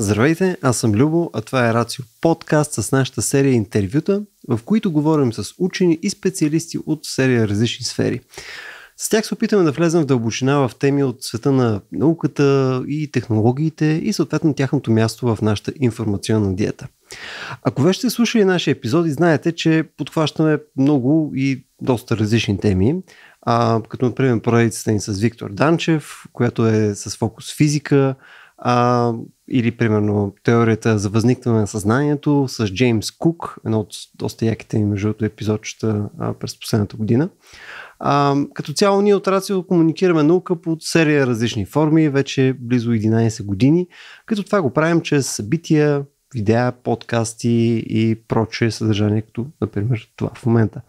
Здравейте, аз съм Любо, а това е Рацио подкаст с нашата серия интервюта, в които говорим с учени и специалисти от серия различни сфери. С тях се опитаме да влезем в дълбочина в теми от света на науката и технологиите и съответно тяхното място в нашата информационна диета. Ако вече сте слушали нашия епизод и знаете, че подхващаме много и доста различни теми, а, като например поредицата ни с Виктор Данчев, която е с фокус физика, а, или примерно теорията за възникване на съзнанието с Джеймс Кук, едно от доста яките ми между епизодчета през последната година. А, като цяло ние от Рацио комуникираме наука под серия различни форми, вече близо 11 години, като това го правим чрез събития, видеа, подкасти и прочее съдържание, като например това в момента.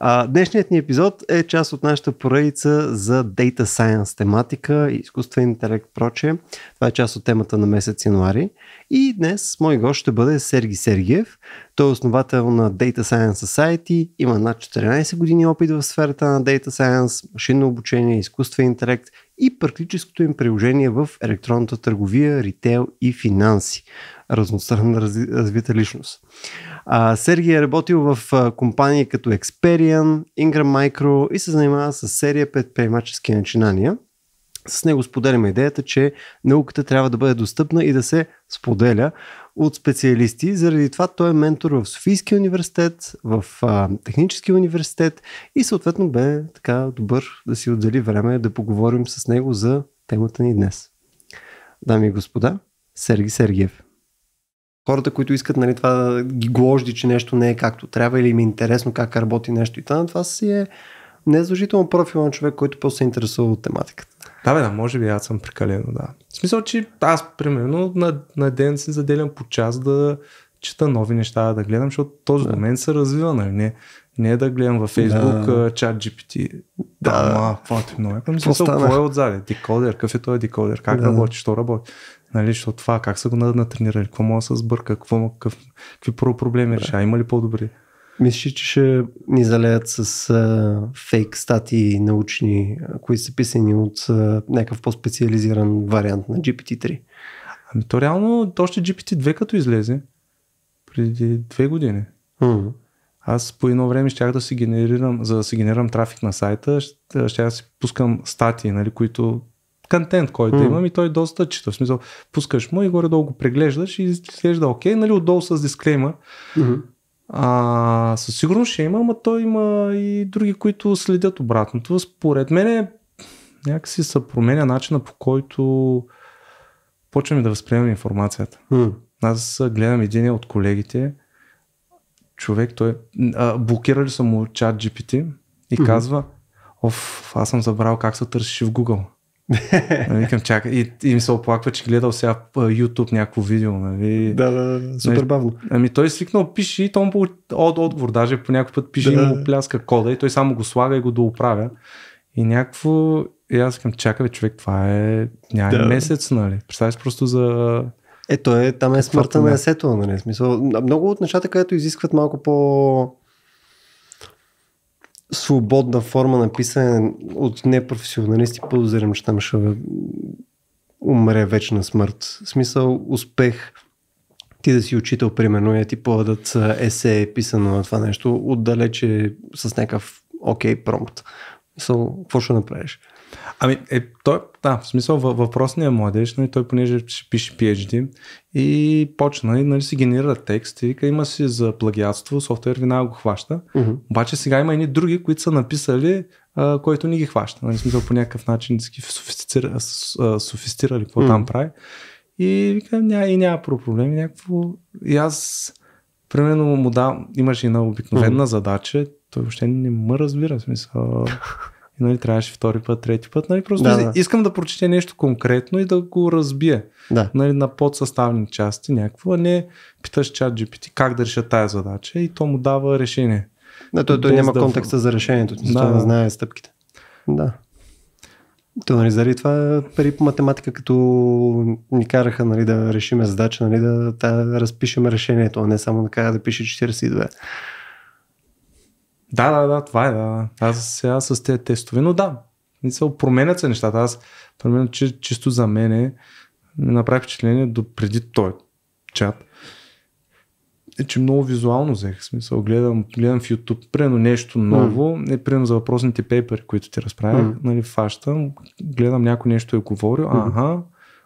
А, днешният ни епизод е част от нашата поредица за Data Science тематика, изкуствен интелект, прочее. Това е част от темата на месец януари. И днес мой гост ще бъде Серги Сергиев. Той е основател на Data Science Society, има над 14 години опит в сферата на Data Science, машинно обучение, изкуствен интелект и практическото им приложение в електронната търговия, ритейл и финанси. Разностранна развита личност. А, Сергий е работил в компании като Experian, Ingram Micro и се занимава с серия предприемачески начинания. С него споделяме идеята, че науката трябва да бъде достъпна и да се споделя от специалисти. Заради това той е ментор в Софийския университет, в а, Техническия университет и съответно бе така добър да си отдели време да поговорим с него за темата ни днес. Дами и господа, Серги Сергиев хората, които искат нали, това да ги гложди, че нещо не е както трябва или им е интересно как работи нещо и т.н. Това си е незадължително профил на човек, който просто се интересува от тематиката. Да, бе, да, може би аз съм прекалено, да. В смисъл, че аз примерно на, на ден се заделям по час да чета нови неща, да гледам, защото този да. момент се развива, нали не? Не да гледам във Facebook да. чат GPT. Да. Ама, какво ти е много Към мисля, какво е отзаде? Декодер, какъв е този декодер? Как да. работи? Що работи? Нали, защото това, как са го натренирали? Какво мога да се сбърка? Какво, какъв, какви проблеми да. решава? Има ли по-добри? Мислиш, че ще ни залеят с а, фейк статии научни, които са писани от а, някакъв по-специализиран вариант на GPT-3? Ами то реално още GPT-2 като излезе преди две години. Mm аз по едно време щях да си генерирам, за да си генерирам трафик на сайта, щях да си пускам статии, нали, които контент, който mm. имам и той е доста чита. В смисъл, пускаш му и горе-долу го преглеждаш и изглежда окей, нали, отдолу с дисклейма. Mm-hmm. А, със сигурност ще има, но той има и други, които следят обратното. Според мен някакси се променя начина по който почваме да възприемаме информацията. Mm. Аз гледам един от колегите, човек, той а, блокирали са му чат GPT и mm-hmm. казва, оф, аз съм забрал как се търсиш в Google. Нали, викам, чакай. И, и ми се оплаква, че гледал сега YouTube някакво видео. Нали? Да, да, да, супер нали, бавно. Ами той е свикнал, пише и то му от отговор. Даже по някакъв път пише да, и му пляска кода и той само го слага и го доуправя. И някакво... И аз към чакай, човек, това е... Няма да. месец, нали? Представяш просто за ето е, там е, е смъртта на есето, нали? Смисъл, много от нещата, където изискват малко по свободна форма на писане от непрофесионалисти, подозирам, че там ще умре вечна смърт. В смисъл, успех ти да си учител, примерно, и е, ти подадат есе писано на това нещо, отдалече с някакъв окей okay, промпт. Смисъл, какво ще направиш? Ами, е, той, да, в смисъл въпросният младеж, но и нали, той понеже ще пише PhD и почна и нали, си генерира текст и вика, има си за плагиатство, софтуер винага го хваща, Uh-huh. обаче сега има и други, които са написали, а, който не ги хваща. Нали, смисъл по някакъв начин си софистирали какво uh-huh. там прави. И вика, ня, и няма проблеми, някакво... И аз, примерно, му дам, имаше една обикновена uh-huh. задача, той въобще не ме разбира, смисъл. И нали, трябваше втори път, трети път. Нали, просто да, да. искам да прочете нещо конкретно и да го разбия да. Нали, на подсъставни части някакво, а не питаш чат GPT как да реша тази задача и то му дава решение. Да, той, той няма да... контекста за решението, да, това не знае стъпките. Да. То, нали, заради това пари по математика, като ни караха нали, да решиме задача, нали, да, да разпишем решението, а не само кажа да пише 42. Да, да, да, това е, да. Аз сега с тези тестове, но да, не се променят се нещата. Аз, примерно, че, чисто за мене, ми направи впечатление до преди той чат, е, че много визуално взех смисъл. Гледам, гледам в YouTube, прено нещо ново, mm. е, прено за въпросните пейпери, които ти разправях, mm. нали, фащам, гледам някой нещо е говорил, mm. ага,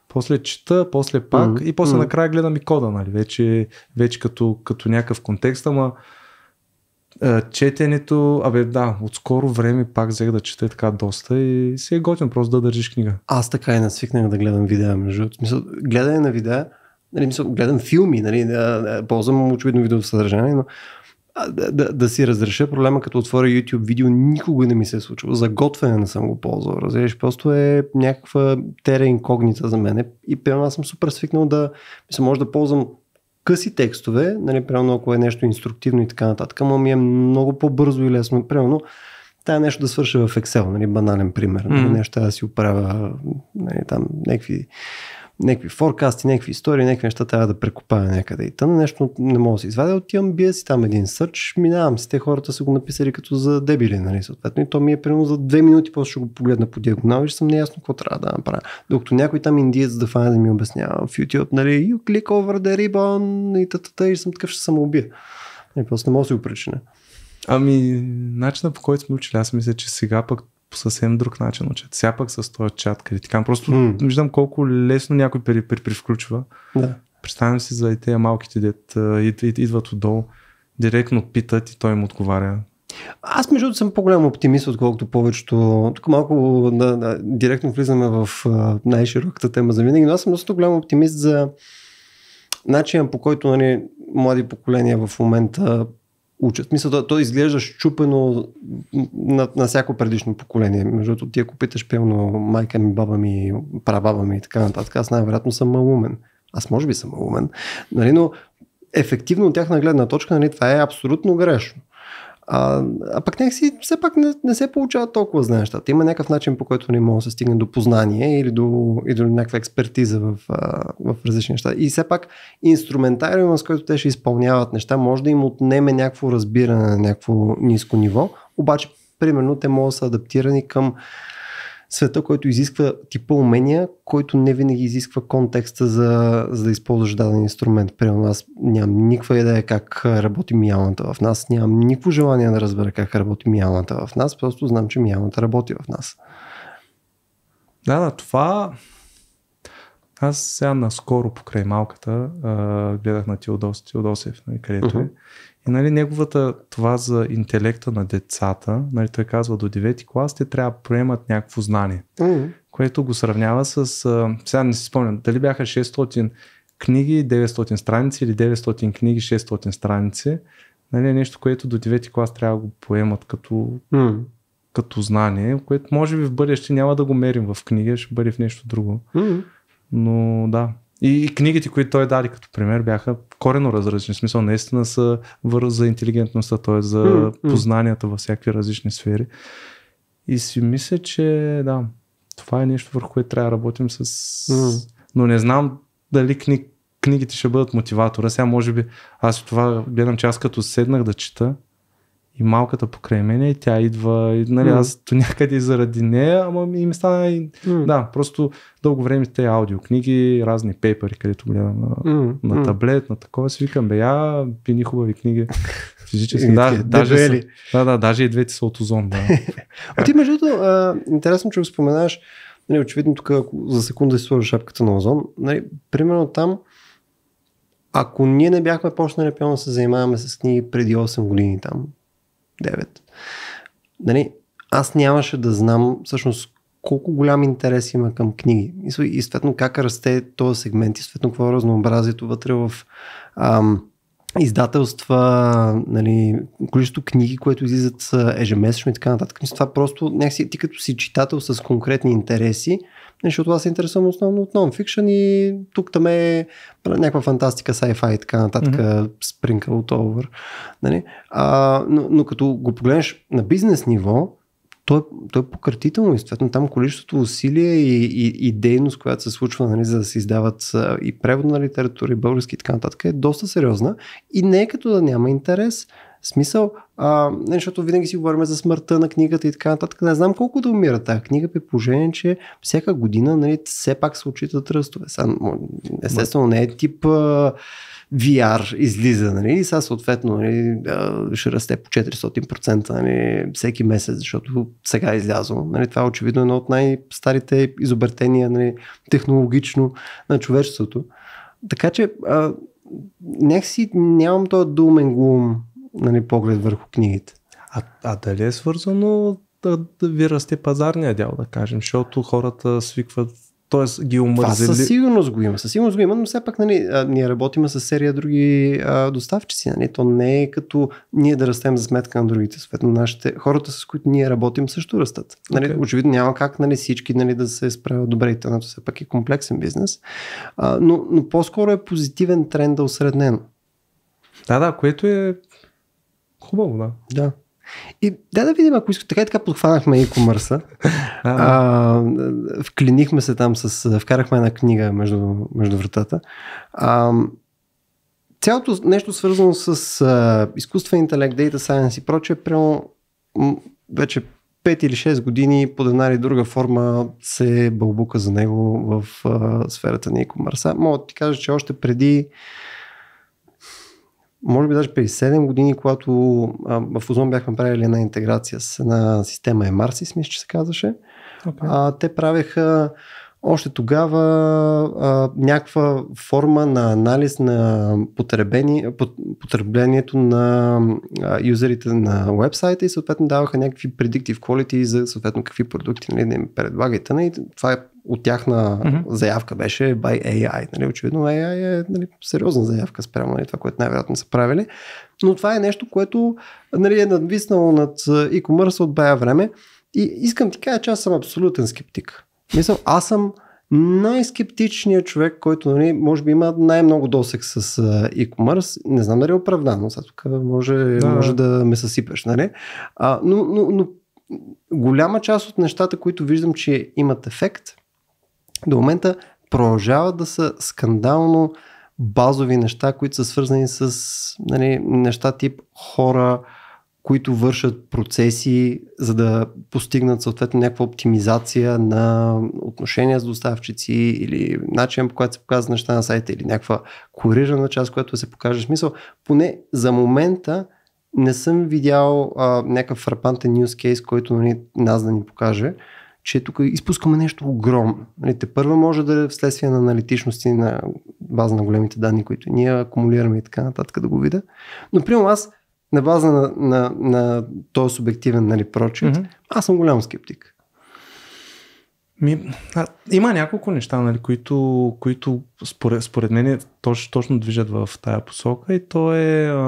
после чета, после пак mm. и после mm. накрая гледам и кода, нали, вече, вече като, като някакъв контекст, ама е, четенето, абе да, от скоро време пак взех да чета така доста и си е готин просто да държиш книга. Аз така и не свикнах да гледам видеа, между смисъл, гледане на видеа, нали, мисъл, гледам филми, нали, да, да, ползвам очевидно съдържание, но а, да, да, да си разреша проблема, като отворя YouTube видео, никога не ми се е случило. За готвене не съм го ползвал, разбираш, просто е някаква тера инкогнита за мен. И пълно аз съм супер свикнал да, мисля, може да ползвам къси текстове, нали, примерно ако е нещо инструктивно и така нататък, но ми е много по-бързо и лесно. Примерно, тая нещо да свърша в Excel, нали, банален пример. Нали, mm. Нещо да си оправя нали, там някакви някакви форкасти, някакви истории, някакви неща трябва да прекопая някъде и тън. Е нещо не мога да се извадя, отивам, бия си там един сърч, минавам си. Те хората са го написали като за дебили, нали, съответно. И то ми е примерно за две минути, после ще го погледна по диагонал и ще съм неясно какво трябва да направя. Докато някой там индиец да фане да ми обяснява в YouTube, нали, you click over the ribbon и тата, и съм такъв, ще самоубия. И просто не мога да си го причина. Ами, начина по който сме учили, аз мисля, че сега пък по съвсем друг начин учат. Сега пък с този чат, къде така. Просто mm. виждам колко лесно някой при, при, при включва. Да. Представям си за и тези малките дет, ид, ид, идват отдолу, директно питат и той им отговаря. Аз между другото съм по-голям оптимист, отколкото повечето. Тук малко да, да, директно влизаме в най-широката тема за винаги, но аз съм доста голям оптимист за начинът по който нали, млади поколения в момента учат. Мисля, то, то изглежда щупено на, на всяко предишно поколение. Между другото, ти ако питаш пълно майка ми, баба ми, прабаба ми и така нататък, аз най-вероятно съм малумен. Аз може би съм малумен, нали, но ефективно от тяхна гледна точка нали, това е абсолютно грешно. А, а пък някакси все пак не, не се получава толкова за нещата. Има някакъв начин, по който не мога да се стигне до познание или до, и до някаква експертиза в, в различни неща. И все пак инструментариумът, с който те ще изпълняват неща, може да им отнеме някакво разбиране на някакво ниско ниво, обаче примерно те могат да са адаптирани към света, който изисква типа умения, който не винаги изисква контекста за, за да използваш даден инструмент. Примерно аз нямам никаква идея как работи миялната в нас, нямам никакво желание да разбера как работи миялната в нас, просто знам, че миялната работи в нас. Да, на това аз сега наскоро покрай малката а, гледах на Теодос Теодосев, нали, където Uh-huh. И нали, неговата това за интелекта на децата, нали, той казва до 9 клас те трябва да приемат някакво знание, mm. което го сравнява с, а, сега не си спомням, дали бяха 600 книги, 900 страници или 900 книги, 600 страници, нали, е нещо, което до 9 клас трябва да го поемат като, mm. като знание, което може би в бъдеще няма да го мерим в книга, ще бъде в нещо друго. Mm. Но да, и книгите, които той даде като пример, бяха корено различни. В смисъл, наистина са за интелигентността, т.е. за mm-hmm. познанията във всякакви различни сфери. И си мисля, че да, това е нещо, върху което трябва да работим с... Mm-hmm. Но не знам дали кни... книгите ще бъдат мотиватора. Сега може би аз това гледам, че аз като седнах да чета, и малката покрай мене, и тя идва, и, нали, mm. аз до някъде заради нея, ама ми, ми стана и... Mm. Да, просто дълго време те аудиокниги, разни пейпери, където гледам на, mm. на таблет, на такова, си викам, бе, я пини хубави книги. Физически, да, даже, са, да, да, даже и двете са от озон, да. а ти, между другото, интересно, че го споменаваш, нали, очевидно тук, ако за секунда си сложиш шапката на озон, нали, примерно там, ако ние не бяхме почнали пълно да се занимаваме с книги преди 8 години там, 9. Нали, аз нямаше да знам всъщност колко голям интерес има към книги и, и съответно как расте този сегмент и съответно какво е разнообразието вътре в ам, издателства, нали, количество книги, които излизат ежемесечно и така нататък. Това просто някакси ти като си читател с конкретни интереси, защото аз се интересувам основно от нонфикшън и тук там е някаква фантастика, sci-fi и така нататък, mm-hmm. sprinkled over. Нали? А, но, но като го погледнеш на бизнес ниво, то е, то е пократително и съответно там количеството усилие и, и, и дейност, която се случва, нали, за да се издават и преводна литература, и български и така нататък, е доста сериозна и не е като да няма интерес смисъл, а, не, защото винаги си говорим за смъртта на книгата и така нататък. Не знам колко да умира тази книга, при положение, че всяка година нали, все пак се отчитат ръстове. естествено, не е тип а, VR излиза. Нали, и сега съответно нали, ще расте по 400% нали, всеки месец, защото сега е излязло. Нали, това е очевидно едно от най-старите изобретения нали, технологично на човечеството. Така че а, някакси нямам този думен глум нали, поглед върху книгите. А, а дали е свързано да, да ви расте пазарния дял, да кажем, защото хората свикват т.е. ги омързели. Това със сигурност го има, със сигурност го има, но все пак нали, а, ние работиме с серия други а, доставчици. Нали? То не е като ние да растем за сметка на другите. Съответно, нашите, хората, с които ние работим, също растат. Нали? Okay. Очевидно няма как нали, всички нали, да се справят добре. Интернет нали, все пак е комплексен бизнес. А, но, но по-скоро е позитивен тренд да е осреднено. Да, да, което е Хубаво, да. Да. И да, да видим, ако искате. Така и така подхванахме и комърса. вклинихме се там с... Вкарахме една книга между, между вратата. А, цялото нещо свързано с а, изкуствен интелект, data science и прочее, прямо вече 5 или 6 години под една или друга форма се е бълбука за него в а, сферата на e-commerce. Мога да ти кажа, че още преди може би даже преди 7 години, когато а, в Озон бяхме правили една интеграция с една система Емарсис, мисля, че се казваше. Okay. А, те правеха още тогава а, някаква форма на анализ на потреблението на а, юзерите на вебсайта и съответно даваха някакви predictive quality за съответно какви продукти нали, да им предлагат. И нали. това е от тяхна mm-hmm. заявка беше by AI. Нали, очевидно AI е нали, сериозна заявка спрямо нали, това, което най-вероятно са правили. Но това е нещо, което нали, е надвиснало над e-commerce от бая време. И искам ти кажа, че аз съм абсолютен скептик. Мисъл, аз съм най-скептичният човек, който нали, може би има най-много досек с e-commerce. Не знам дали е оправдано, сега тук може да, може да ме съсипеш. Нали? А, но, но, но голяма част от нещата, които виждам, че имат ефект – до момента продължават да са скандално базови неща, които са свързани с нали, неща тип хора, които вършат процеси, за да постигнат съответно някаква оптимизация на отношения с доставчици или начин по който се показват неща на сайта или някаква корирана част, която се покаже смисъл. Поне за момента не съм видял а, някакъв фрапантен нюз кейс, който нали, нас да ни покаже че тук изпускаме нещо огромно. Нали, те първа може да е вследствие на аналитичности на база на големите данни, които ние акумулираме и така нататък да го видя. Но, примерно, аз на база на, на, на този субективен нали, прочит, mm-hmm. аз съм голям скептик. Ми, а, има няколко неща, нали, които, които според, според мен точ, точно движат в тая посока и то е а,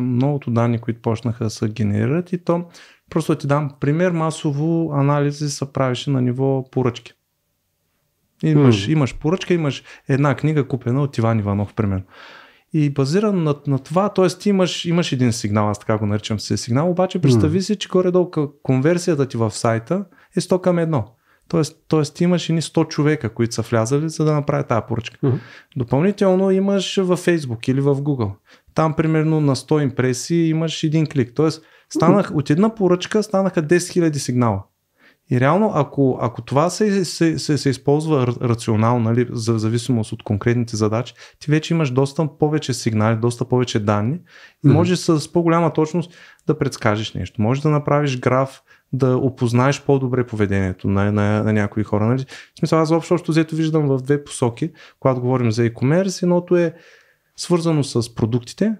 многото данни, които почнаха да се генерират и то Просто ти дам пример, масово анализи се правише на ниво поръчки. Имаш, mm. имаш поръчка, имаш една книга купена от Иван Иванов, примерно. И базиран на, на това, т.е. ти имаш, имаш един сигнал, аз така го наричам се сигнал, обаче представи mm. си, че горе-долу конверсията ти в сайта е 100 към 1. Тоест, тоест имаш и 100 човека, които са влязали, за да направят тази поръчка. Mm-hmm. Допълнително имаш във Facebook или в Google там примерно на 100 импресии имаш един клик. Тоест, станах, от една поръчка станаха 10 000 сигнала. И реално, ако, ако това се, се, се, се използва рационално, нали, за зависимост от конкретните задачи, ти вече имаш доста повече сигнали, доста повече данни и mm-hmm. може с по-голяма точност да предскажеш нещо. Може да направиш граф, да опознаеш по-добре поведението на, на, на някои хора. Нали? В смисъл, аз общо, общо взето виждам в две посоки, когато говорим за e-commerce. Едното е свързано с продуктите,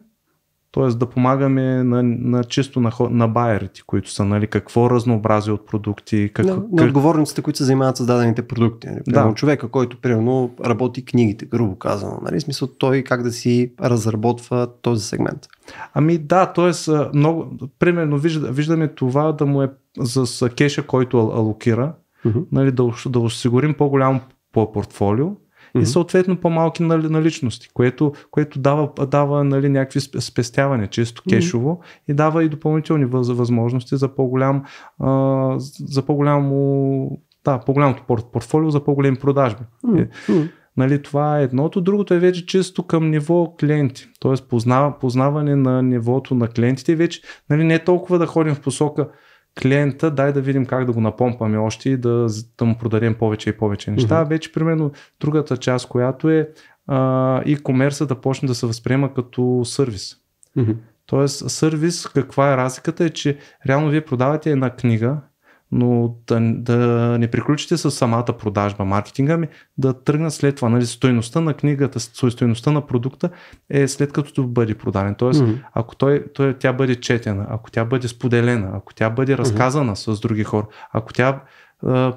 т.е. да помагаме на, на чисто на, на байерите, които са, нали, какво разнообразие от продукти. Как, на, на отговорниците, които се занимават с дадените продукти. Нали? да. човека, който примерно работи книгите, грубо казано. Нали? Смисъл той как да си разработва този сегмент. Ами да, т.е. много, примерно виждаме това да му е с кеша, който алокира, uh-huh. нали, да, да осигурим по-голямо по портфолио, mm-hmm. и съответно по-малки наличности, което, което дава, дава нали, някакви спестявания, чисто кешово mm-hmm. и дава и допълнителни възможности за, по-голям, а, за по-голямо да, по-голямото портфолио, за по-големи продажби. Mm-hmm. Нали, това е едното. Другото е вече чисто към ниво клиенти, т.е. познаване на нивото на клиентите вече нали, не е толкова да ходим в посока клиента, дай да видим как да го напомпаме още и да, да му продадем повече и повече неща. Mm-hmm. Вече, примерно, другата част, която е а, и комерса да почне да се възприема като сервис. Mm-hmm. Тоест, сервис, каква е разликата? Е, че реално вие продавате една книга, но да, да не приключите с самата продажба, маркетинга ми, да тръгна след това. Нали, стойността на книгата, стойността на продукта е след като бъде продаден. Тоест, mm-hmm. ако той, той, тя бъде четена, ако тя бъде споделена, ако тя бъде разказана mm-hmm. с други хора, ако тя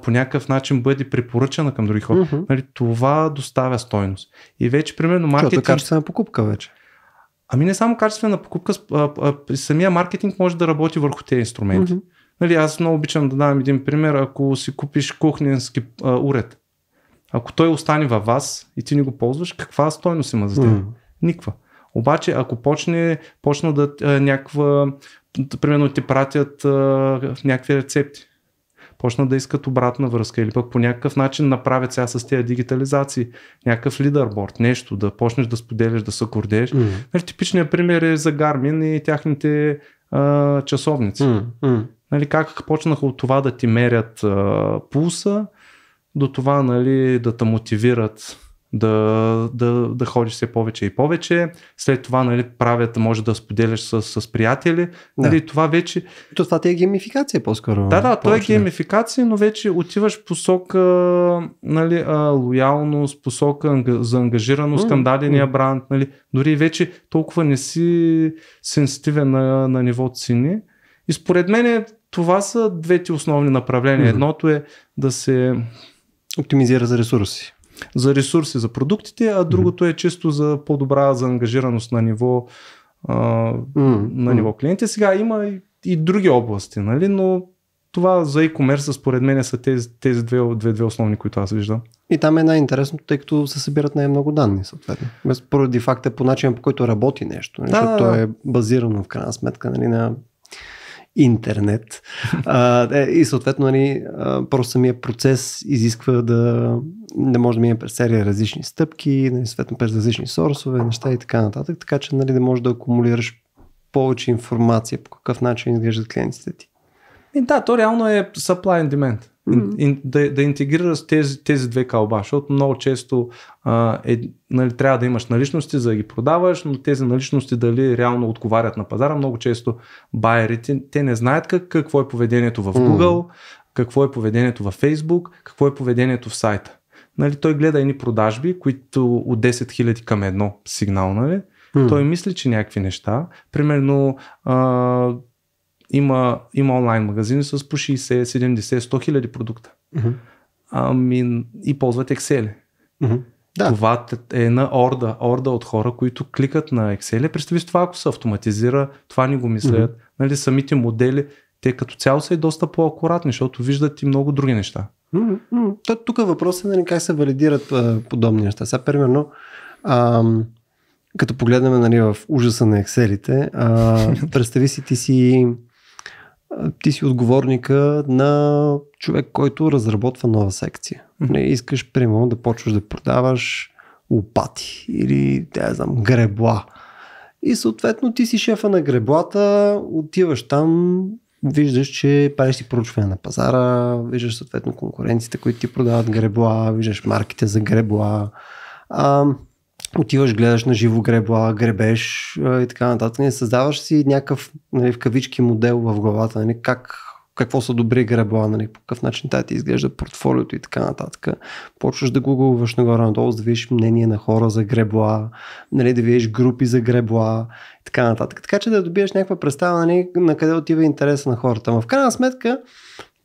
по някакъв начин бъде препоръчана към други хора. Mm-hmm. Нали, това доставя стойност. И вече, примерно, е маркетинг... Това е качествена покупка вече. Ами не само качествена покупка, а, а, самия маркетинг може да работи върху тези инструменти. Mm-hmm. Нали, аз много обичам да дам един пример. Ако си купиш кухненски а, уред, ако той остане във вас и ти не го ползваш, каква стойност има за теб? Mm. Никва. Обаче, ако почне, почна да някаква, да, примерно ти пратят а, някакви рецепти, почна да искат обратна връзка или пък по някакъв начин направят сега с тези дигитализации някакъв лидерборд, нещо, да почнеш да споделяш, да се гордееш. Mm. Нали, типичният пример е за Гармин и тяхните а, часовници. Mm. Mm. Нали, как почнаха от това да ти мерят а, пулса, до това нали, да те мотивират да, да, да ходиш все повече и повече. След това нали, правят, може да споделяш с, с приятели. Нали, да. Това вече... То това ти е геймификация по-скоро. Да, да, то е геймификация, но вече отиваш посока нали, а, лоялност, посока за ангажираност mm. към дадения бранд. Нали. Дори вече толкова не си сенситивен на, на ниво цени и според мен е, това са двете основни направления. Mm-hmm. Едното е да се. Оптимизира за ресурси. За ресурси, за продуктите, а другото mm-hmm. е чисто за по-добра заангажираност на ниво, mm-hmm. на ниво клиенти. Сега има и, и други области, нали? но това за e-commerce според мен са тези, тези две, две, две основни, които аз виждам. И там е най-интересното, тъй като се събират най-много данни, съответно. Без поради факта е по начина по който работи нещо, нали? да, защото да, да. то е базирано в крайна сметка нали, на интернет. а, е, и съответно, нали, просто самия процес изисква да не може да мине през серия различни стъпки, нали, съответно през различни сорсове, неща и така нататък, така че нали, да можеш да акумулираш повече информация по какъв начин изглеждат клиентите ти. И да, то реално е supply and demand. Mm-hmm. да, да интегрира с тези, тези две кълба, защото много често а, е, нали, трябва да имаш наличности за да ги продаваш, но тези наличности дали реално отговарят на пазара. Много често байерите, те не знаят как, какво е поведението в Google, mm-hmm. какво е поведението в Facebook, какво е поведението в сайта. Нали, той гледа едни продажби, които от 10 000 към едно сигнал, нали? Mm. Той мисли, че някакви неща. Примерно, а, има, има онлайн магазини с по 60, 70, 100 хиляди продукта. Mm-hmm. Ами, и ползват Excel. Mm-hmm. Да. Това е на орда, орда от хора, които кликат на Excel. Представи си това, ако се автоматизира, това ни го мислят. Mm-hmm. Нали, самите модели, те като цяло са и доста по-акуратни, защото виждат и много други неща. Mm-hmm. Тук въпросът е нали, как се валидират а, подобни неща. Сега, примерно, а, като погледнем нали, в ужаса на екселите, а, представи си ти си ти си отговорника на човек, който разработва нова секция. Не искаш, примерно, да почваш да продаваш лопати или, да знам, гребла. И съответно ти си шефа на греблата, отиваш там, виждаш, че правиш си проучване на пазара, виждаш съответно конкуренцията, които ти продават гребла, виждаш марките за гребла. А, отиваш, гледаш на живо гребла, гребеш и така нататък. Не нали, създаваш си някакъв нали, в кавички модел в главата, нали, как какво са добри гребла, нали, по какъв начин тази ти изглежда портфолиото и така нататък. Почваш да гугълваш нагоре-надолу, да видиш мнение на хора за гребла, нали, да видиш групи за гребла и така нататък. Така че да добиеш някаква представа нали, на къде отива интереса на хората. Но в крайна сметка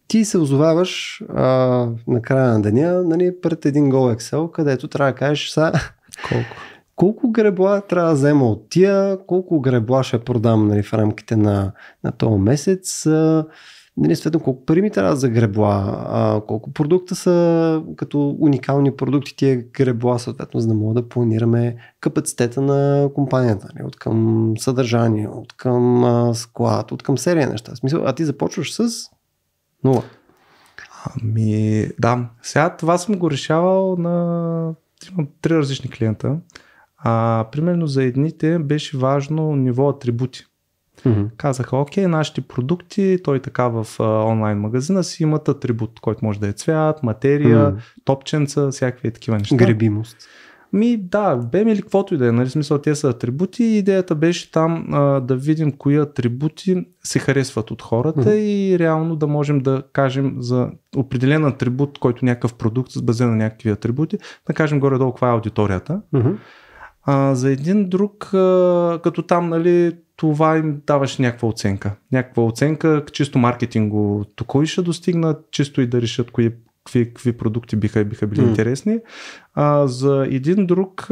ти се озоваваш на края на деня нали, пред един гол Excel, където трябва да кажеш са колко? Колко гребла трябва да взема от тия, колко гребла ще продам нали, в рамките на, на този месец, нали, следно, колко пари ми трябва за гребла, а, колко продукта са като уникални продукти тия гребла, съответно, за да мога да планираме капацитета на компанията, нали, от към съдържание, от към а, склад, от към серия неща. В смисъл, а ти започваш с нула. Ами, да. Сега това съм го решавал на имам три различни клиента. А, примерно за едните беше важно ниво атрибути. Mm-hmm. Казаха, окей, нашите продукти, той така в а, онлайн магазина си имат атрибут, който може да е цвят, материя, mm-hmm. топченца, всякакви такива неща. Гребимост. Ми да, бем или каквото и да е, нали смисъл те са атрибути и идеята беше там а, да видим кои атрибути се харесват от хората mm-hmm. и реално да можем да кажем за определен атрибут, който е някакъв продукт с базен на някакви атрибути, да кажем горе-долу каква е аудиторията. Mm-hmm. А, за един друг, а, като там, нали, това им даваше някаква оценка. Някаква оценка, чисто маркетинго, тук кои ще достигнат, чисто и да решат кои, какви, какви продукти биха, биха били mm. интересни. А, за един друг,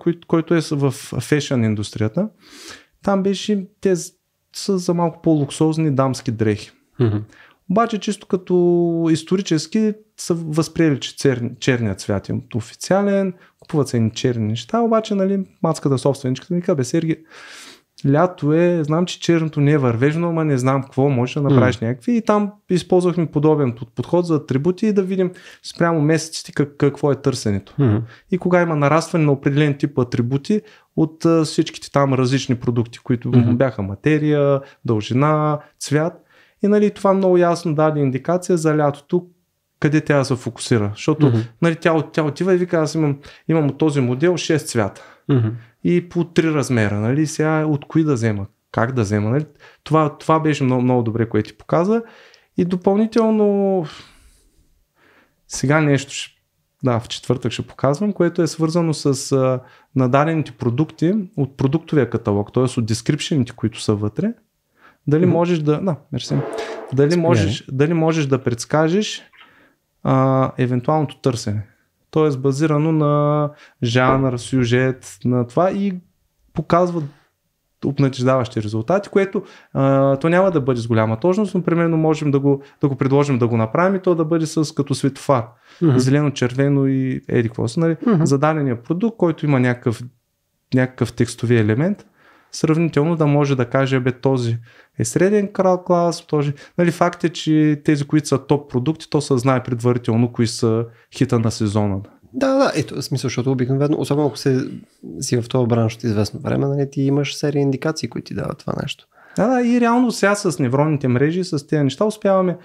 кой, който е в фешън индустрията, там беше, те са за малко по-луксозни дамски дрехи. Mm-hmm. Обаче, чисто като исторически са възприели, че цер, черният цвят е официален, купуват се ни черни неща, обаче, нали, мацката собственичката ми каза, бе, лято е, знам, че черното не е вървежно, ама не знам какво, може да направиш mm. някакви. И там използвахме подобен подход за атрибути и да видим спрямо месеците как, какво е търсенето. Mm. И кога има нарастване на определен тип атрибути от а, всичките там различни продукти, които mm бяха материя, дължина, цвят. И нали, това много ясно даде индикация за лятото, къде тя се фокусира. Защото mm-hmm. нали, тя, тя отива и вика, аз имам, имам от този модел 6 цвята. Mm-hmm и по три размера. Нали? Сега от кои да взема, как да взема. Нали? Това, това беше много, много добре, което ти показа. И допълнително сега нещо ще, да, в четвъртък ще показвам, което е свързано с а, нададените продукти от продуктовия каталог, т.е. от дескрипшените, които са вътре. Дали mm-hmm. можеш да. Да, мерси. Дали можеш, нали? дали можеш да предскажеш а, евентуалното търсене. То е базирано на жанр, сюжет, на това и показва обнадеждаващи резултати, което а, то няма да бъде с голяма точност, но примерно можем да го, да го предложим да го направим и то да бъде с като светофар. Uh-huh. Зелено, червено и еди какво са, нали? Uh-huh. За дадения продукт, който има някакъв, някакъв текстови елемент, сравнително да може да каже, бе този е среден клас, този. Нали, факт е, че тези, които са топ продукти, то се знае предварително кои са хита на сезона. Да, да, ето, смисъл, защото обикновено, особено ако се, си в този бранш от известно време, нали, ти имаш серия индикации, които ти дават това нещо. Да, да, и реално сега с невронните мрежи, с тези неща успяваме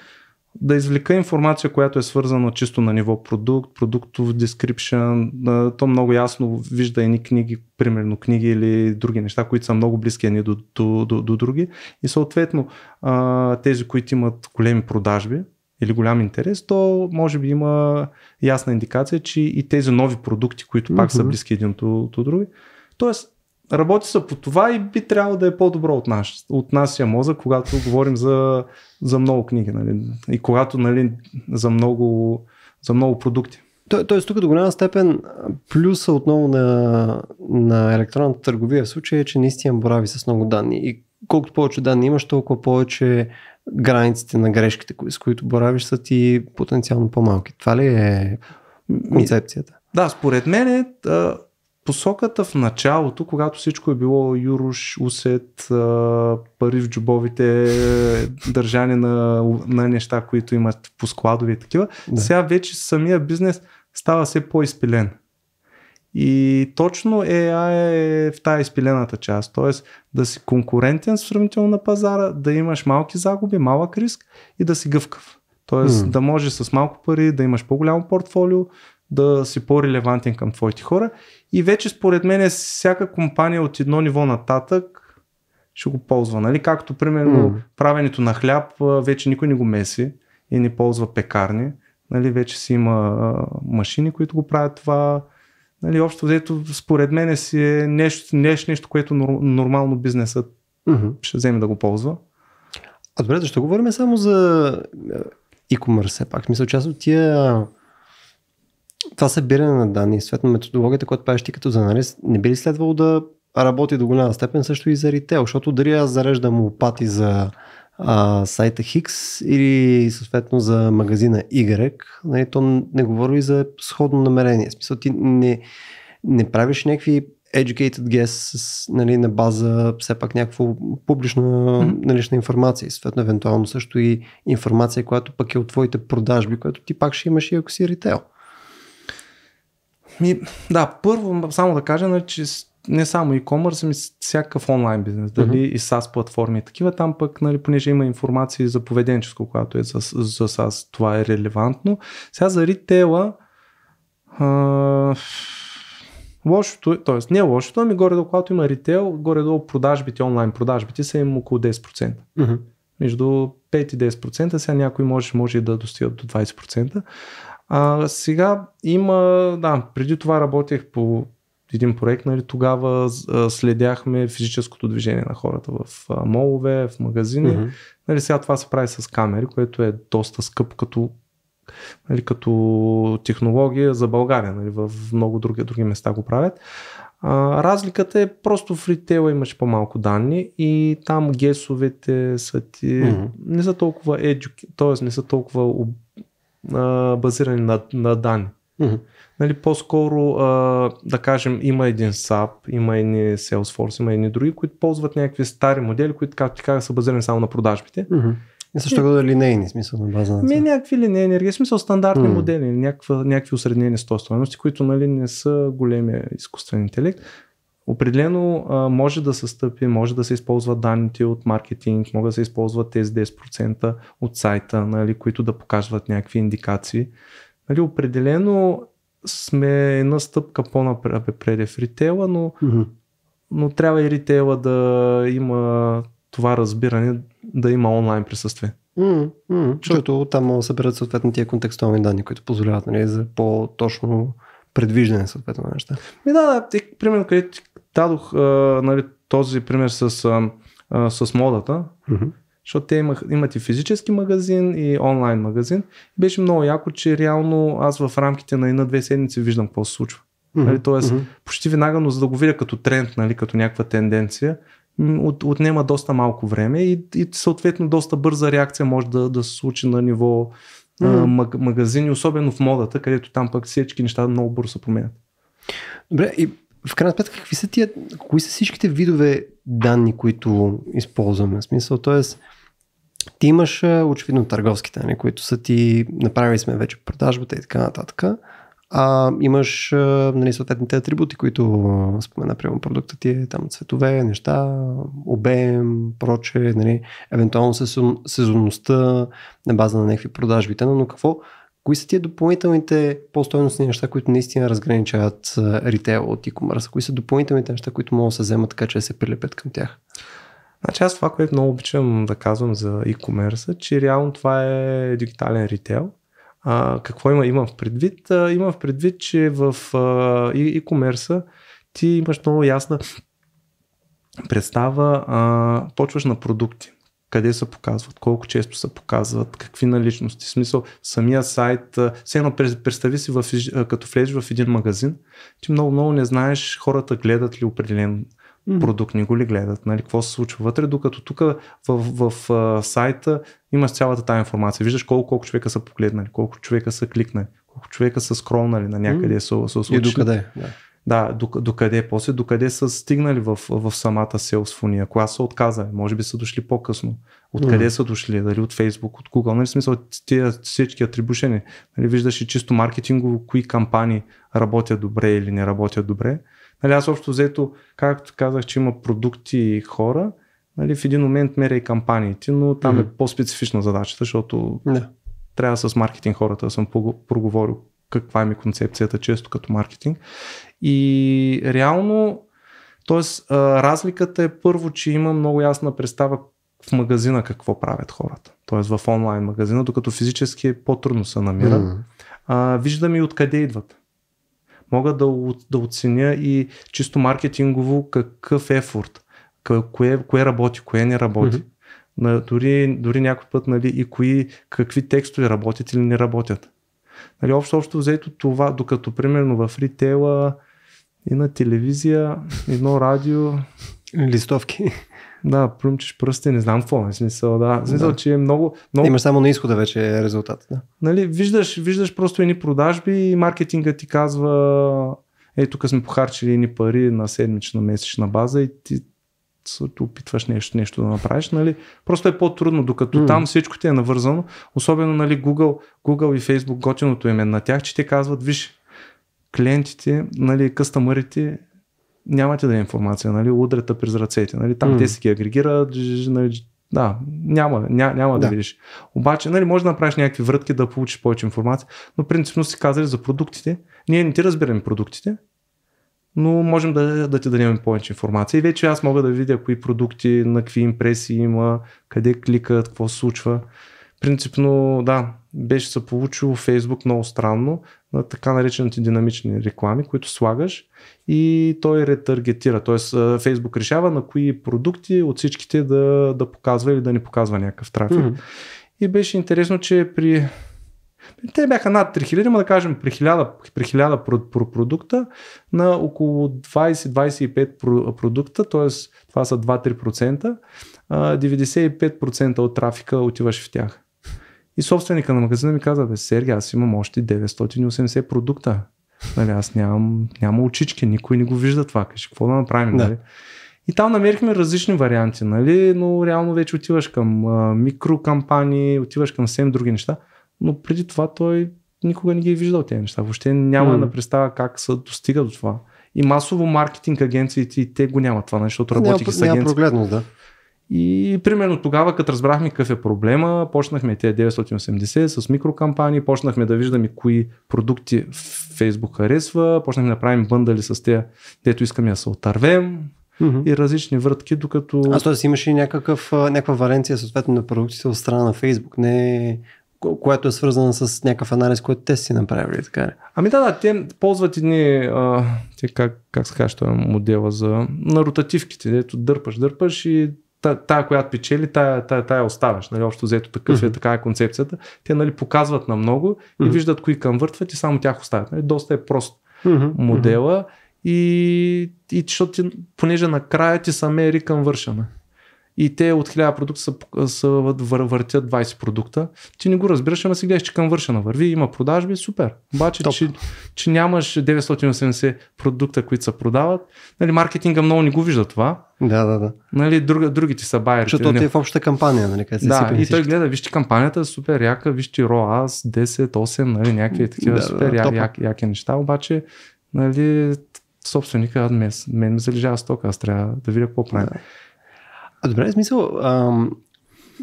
да извлека информация, която е свързана чисто на ниво продукт, продуктов description, то много ясно вижда едни книги, примерно книги или други неща, които са много близки едни до, до, до, до други и съответно тези, които имат големи продажби или голям интерес, то може би има ясна индикация, че и тези нови продукти, които пак mm-hmm. са близки един до, до други, Тоест, Работи се по това и би трябвало да е по-добро от наш, от нашия мозък, когато говорим за, за много книги нали? и когато нали, за, много, за много продукти. То, тоест тук до голяма степен плюса отново на, на електронната търговия в случая е, че наистина борави с много данни и колкото повече данни имаш, толкова повече границите на грешките, с които боравиш, са ти потенциално по-малки. Това ли е концепцията? Да, според мен е, посоката в началото, когато всичко е било юруш, усет, пари в джобовите, държане на, на неща, които имат по складове и такива, да. сега вече самия бизнес става все по-изпилен. И точно AI е в тази изпилената част, т.е. да си конкурентен сравнително на пазара, да имаш малки загуби, малък риск и да си гъвкав. Т.е. Mm. да можеш с малко пари да имаш по-голямо портфолио, да си по-релевантен към твоите хора и вече според мен е всяка компания от едно ниво нататък ще го ползва. Нали? Както примерно mm. правенето на хляб вече никой не го меси и не ползва пекарни. Нали? Вече си има а, машини, които го правят това. Нали, общо взето, според мен си е нещо, нещо, е нещо което нормално бизнесът mm-hmm. ще вземе да го ползва. А добре, защо говорим само за e-commerce? Пак, мисля, част от тия това събиране на данни, съответно методологията, която правиш ти като за анализ, не би ли следвало да работи до голяма степен също и за ритейл, защото дали аз зареждам лопати за а, сайта Хикс или съответно за магазина Y, нали, то не говори и за сходно намерение. В смисъл ти не, не правиш някакви educated guess нали, на база все пак някаква публична налична информация и съответно евентуално също и информация, която пък е от твоите продажби, която ти пак ще имаш и ако си ритейл. Ми, да, първо само да кажа, нали, че не само e-commerce, ами всякакъв онлайн бизнес, дали mm-hmm. и SaaS платформи и такива, там пък, нали, понеже има информация за поведенческо, която е за, за SaaS, това е релевантно. Сега за ритейла, а, лошото, т.е. не е лошото, ами горе-долу, когато има ритейл, горе-долу продажбите, онлайн продажбите са им около 10%. Mm-hmm. Между 5 и 10%, сега някой може, може да достигат до 20%. А, сега има, да, преди това работех по един проект, нали, тогава следяхме физическото движение на хората в молове, в магазини. Mm-hmm. Нали, сега това се прави с камери, което е доста скъп като, нали, като технология за България. Нали, в много други, други места го правят. А, разликата е просто в ритейла имаш по-малко данни и там гесовете са ти, mm-hmm. не са толкова educ... т.е. не са толкова а, базирани на, на данни. Mm-hmm. Нали, по-скоро, а, да кажем, има един SAP, има едни Salesforce, има едни други, които ползват някакви стари модели, които, както ти казах, са базирани само на продажбите. Mm-hmm. И също като линейни, смисъл на база на. Ми, някакви линейни в смисъл стандартни mm. модели, някаква, някакви осреднени стоености, които нали, не са големия изкуствен интелект, Определено а, може да се стъпи, може да се използват данните от маркетинг, могат да се използват тези 10% от сайта, нали, които да показват някакви индикации. Нали, определено сме една стъпка по-напред в ритейла, но, mm-hmm. но трябва и ритейла да има това разбиране, да има онлайн присъствие. Mm-hmm. Защото там могат да съберат съответно тия контекстуални данни, които позволяват нали, за по-точно предвиждане съответно на неща. Ми да, да, примерно където дадох а, нали, този пример с, а, с модата, mm-hmm. защото те имах, имат и физически магазин и онлайн магазин. беше много яко, че реално аз в рамките на една-две седмици виждам какво се случва. Mm-hmm. Нали, тоест, mm-hmm. почти веднага, но за да го видя като тренд, нали, като някаква тенденция, от, отнема доста малко време и, и съответно доста бърза реакция може да, да се случи на ниво mm-hmm. а, магазини, особено в модата, където там пък всички неща много бързо се променят. Добре, и в крайна сметка, какви са тия, кои са всичките видове данни, които използваме? В смисъл, т.е. ти имаш очевидно търговските, не, които са ти, направили сме вече продажбата и така нататък. А, имаш нали, съответните атрибути, които спомена, прямо продукта ти е там цветове, неща, обем, проче, нали, евентуално сезон, сезонността на база на някакви продажбите, но какво, Кои са тия допълнителните по-стойностни неща, които наистина разграничават ритейл от e-commerce? Кои са допълнителните неща, които могат да се вземат така, че да се прилепят към тях? Значи аз това, което много обичам да казвам за e-commerce, е, че реално това е дигитален ритейл. А, какво има, имам в предвид? А, имам в предвид, че в а, e-commerce ти имаш много ясна представа, а, почваш на продукти къде се показват, колко често се показват, какви наличности. В смисъл, самия сайт, все едно представи си в, като влезеш в един магазин, ти много-много не знаеш хората гледат ли определен mm. продукт, не го ли гледат, нали, какво се случва вътре, докато тук в, в, в, сайта имаш цялата тази информация. Виждаш колко, колко човека са погледнали, колко човека са кликнали, колко човека са скролнали на някъде. Mm. Са, са, са, И къде? Да. Да, докъде е после, докъде са стигнали в, в самата селсфония, коя са отказали, може би са дошли по-късно, откъде mm. са дошли, дали от Facebook, от Google, нали смисъл тия всички атрибушени, нали виждаш и чисто маркетингово кои кампании работят добре или не работят добре. Нали аз общо взето, както казах, че има продукти и хора, нали, в един момент меря и кампаниите, но там mm. е по-специфична задачата, защото yeah. трябва с маркетинг хората да съм проговорил каква е ми концепцията често като маркетинг. И реално, т.е. разликата е първо, че има много ясна представа в магазина какво правят хората. Т.е. в онлайн магазина, докато физически е по-трудно се намира. Mm. А, виждам и откъде идват. Мога да, да оценя и чисто маркетингово какъв ефорт, кое, кое работи, кое не работи. Mm-hmm. На, дори, дори някой път нали, и кои, какви текстове работят или не работят. Нали, общо, общо взето това, докато примерно в ритейла и на телевизия, едно радио. Листовки. Да, пръмчиш пръсти, не знам какво е смисъл. Да. В смисъл, да. че е много, много... Имаш само на изхода вече е резултат. Да. Нали, виждаш, виждаш просто едни продажби и маркетинга ти казва Ей, тук сме похарчили едни пари на седмична, месечна база и ти се опитваш нещо, нещо да направиш. Нали? Просто е по-трудно, докато mm. там всичко ти е навързано. Особено нали, Google, Google и Facebook, готиното им е на тях, че те казват, виж, клиентите, нали, къстъмърите нямате да е информация, нали, удрата през ръцете, нали, там mm. те си ги агрегират, нали, да, няма, ня, няма да. да видиш. Обаче, нали, може да направиш някакви вратки да получиш повече информация, но принципно си казали за продуктите. Ние не ти разбираме продуктите, но можем да, да ти дадем повече информация. И вече аз мога да видя кои продукти, на какви импресии има, къде кликат, какво се случва. Принципно, да, беше се получил Фейсбук много странно на така наречените динамични реклами, които слагаш и той ретаргетира. Т.е., Фейсбук решава на кои продукти от всичките да, да показва или да не показва някакъв трафик. Mm-hmm. И беше интересно, че при... Те бяха над 3000, ма да кажем при 1000, при 1000 продукта на около 20-25 продукта, т.е. това са 2-3%, 95% от трафика отиваше в тях. И собственика на магазина ми каза, бе, Сергей, аз имам още 980 продукта. Нали, аз нямам, нямам очички, никой не го вижда това. Кажи, какво да направим? Да. Нали? И там намерихме различни варианти, нали? но реално вече отиваш към а, микрокампании, отиваш към съвсем други неща, но преди това той никога не ги е виждал тези неща. Въобще няма mm. да представя как се достига до това. И масово маркетинг агенциите и те го нямат това, нали? защото работих няма, с агенции. Няма прогледно, да. И примерно тогава, като разбрахме какъв е проблема, почнахме те 980 с микрокампании, почнахме да виждаме кои продукти Facebook харесва, почнахме да правим бъндали с те, дето искаме да се отървем, mm-hmm. и различни въртки, докато... А т.е. имаше някакъв, някаква варенция съответно на продуктите от страна на Фейсбук, не което е свързано с някакъв анализ, който те си направили. Така. Ами да, да, те ползват едни, а, те как, как се казва е модела за на ротативките, дето дърпаш, дърпаш и тая, която печели, тая, тая, тая оставяш. Нали, общо взето такъв mm-hmm. е, така е концепцията. Те нали, показват на много и mm-hmm. виждат кои къмвъртват и само тях оставят. Нали, доста е прост mm-hmm. модела и, и защото ти, понеже накрая ти са мери към вършане и те от 1000 продукта са, са вър, въртят 20 продукта. Ти не го разбираш, ама си гледаш, че към вършена върви, има продажби, супер. Обаче, че, че, нямаш 980 продукта, които се продават, нали, маркетинга много не го вижда това. Да, да, да. Нали, друг, другите са байерите. Защото нали? ти е в обща кампания, нали, къде Да, и той гледа, вижте кампанията е супер яка, вижте ROAS 10, 8, нали, някакви такива да, супер да, я, я, яки неща, обаче нали, собственика, мен, мен залежава стока, аз трябва да видя какво правя. Да. А добре, в смисъл, ам,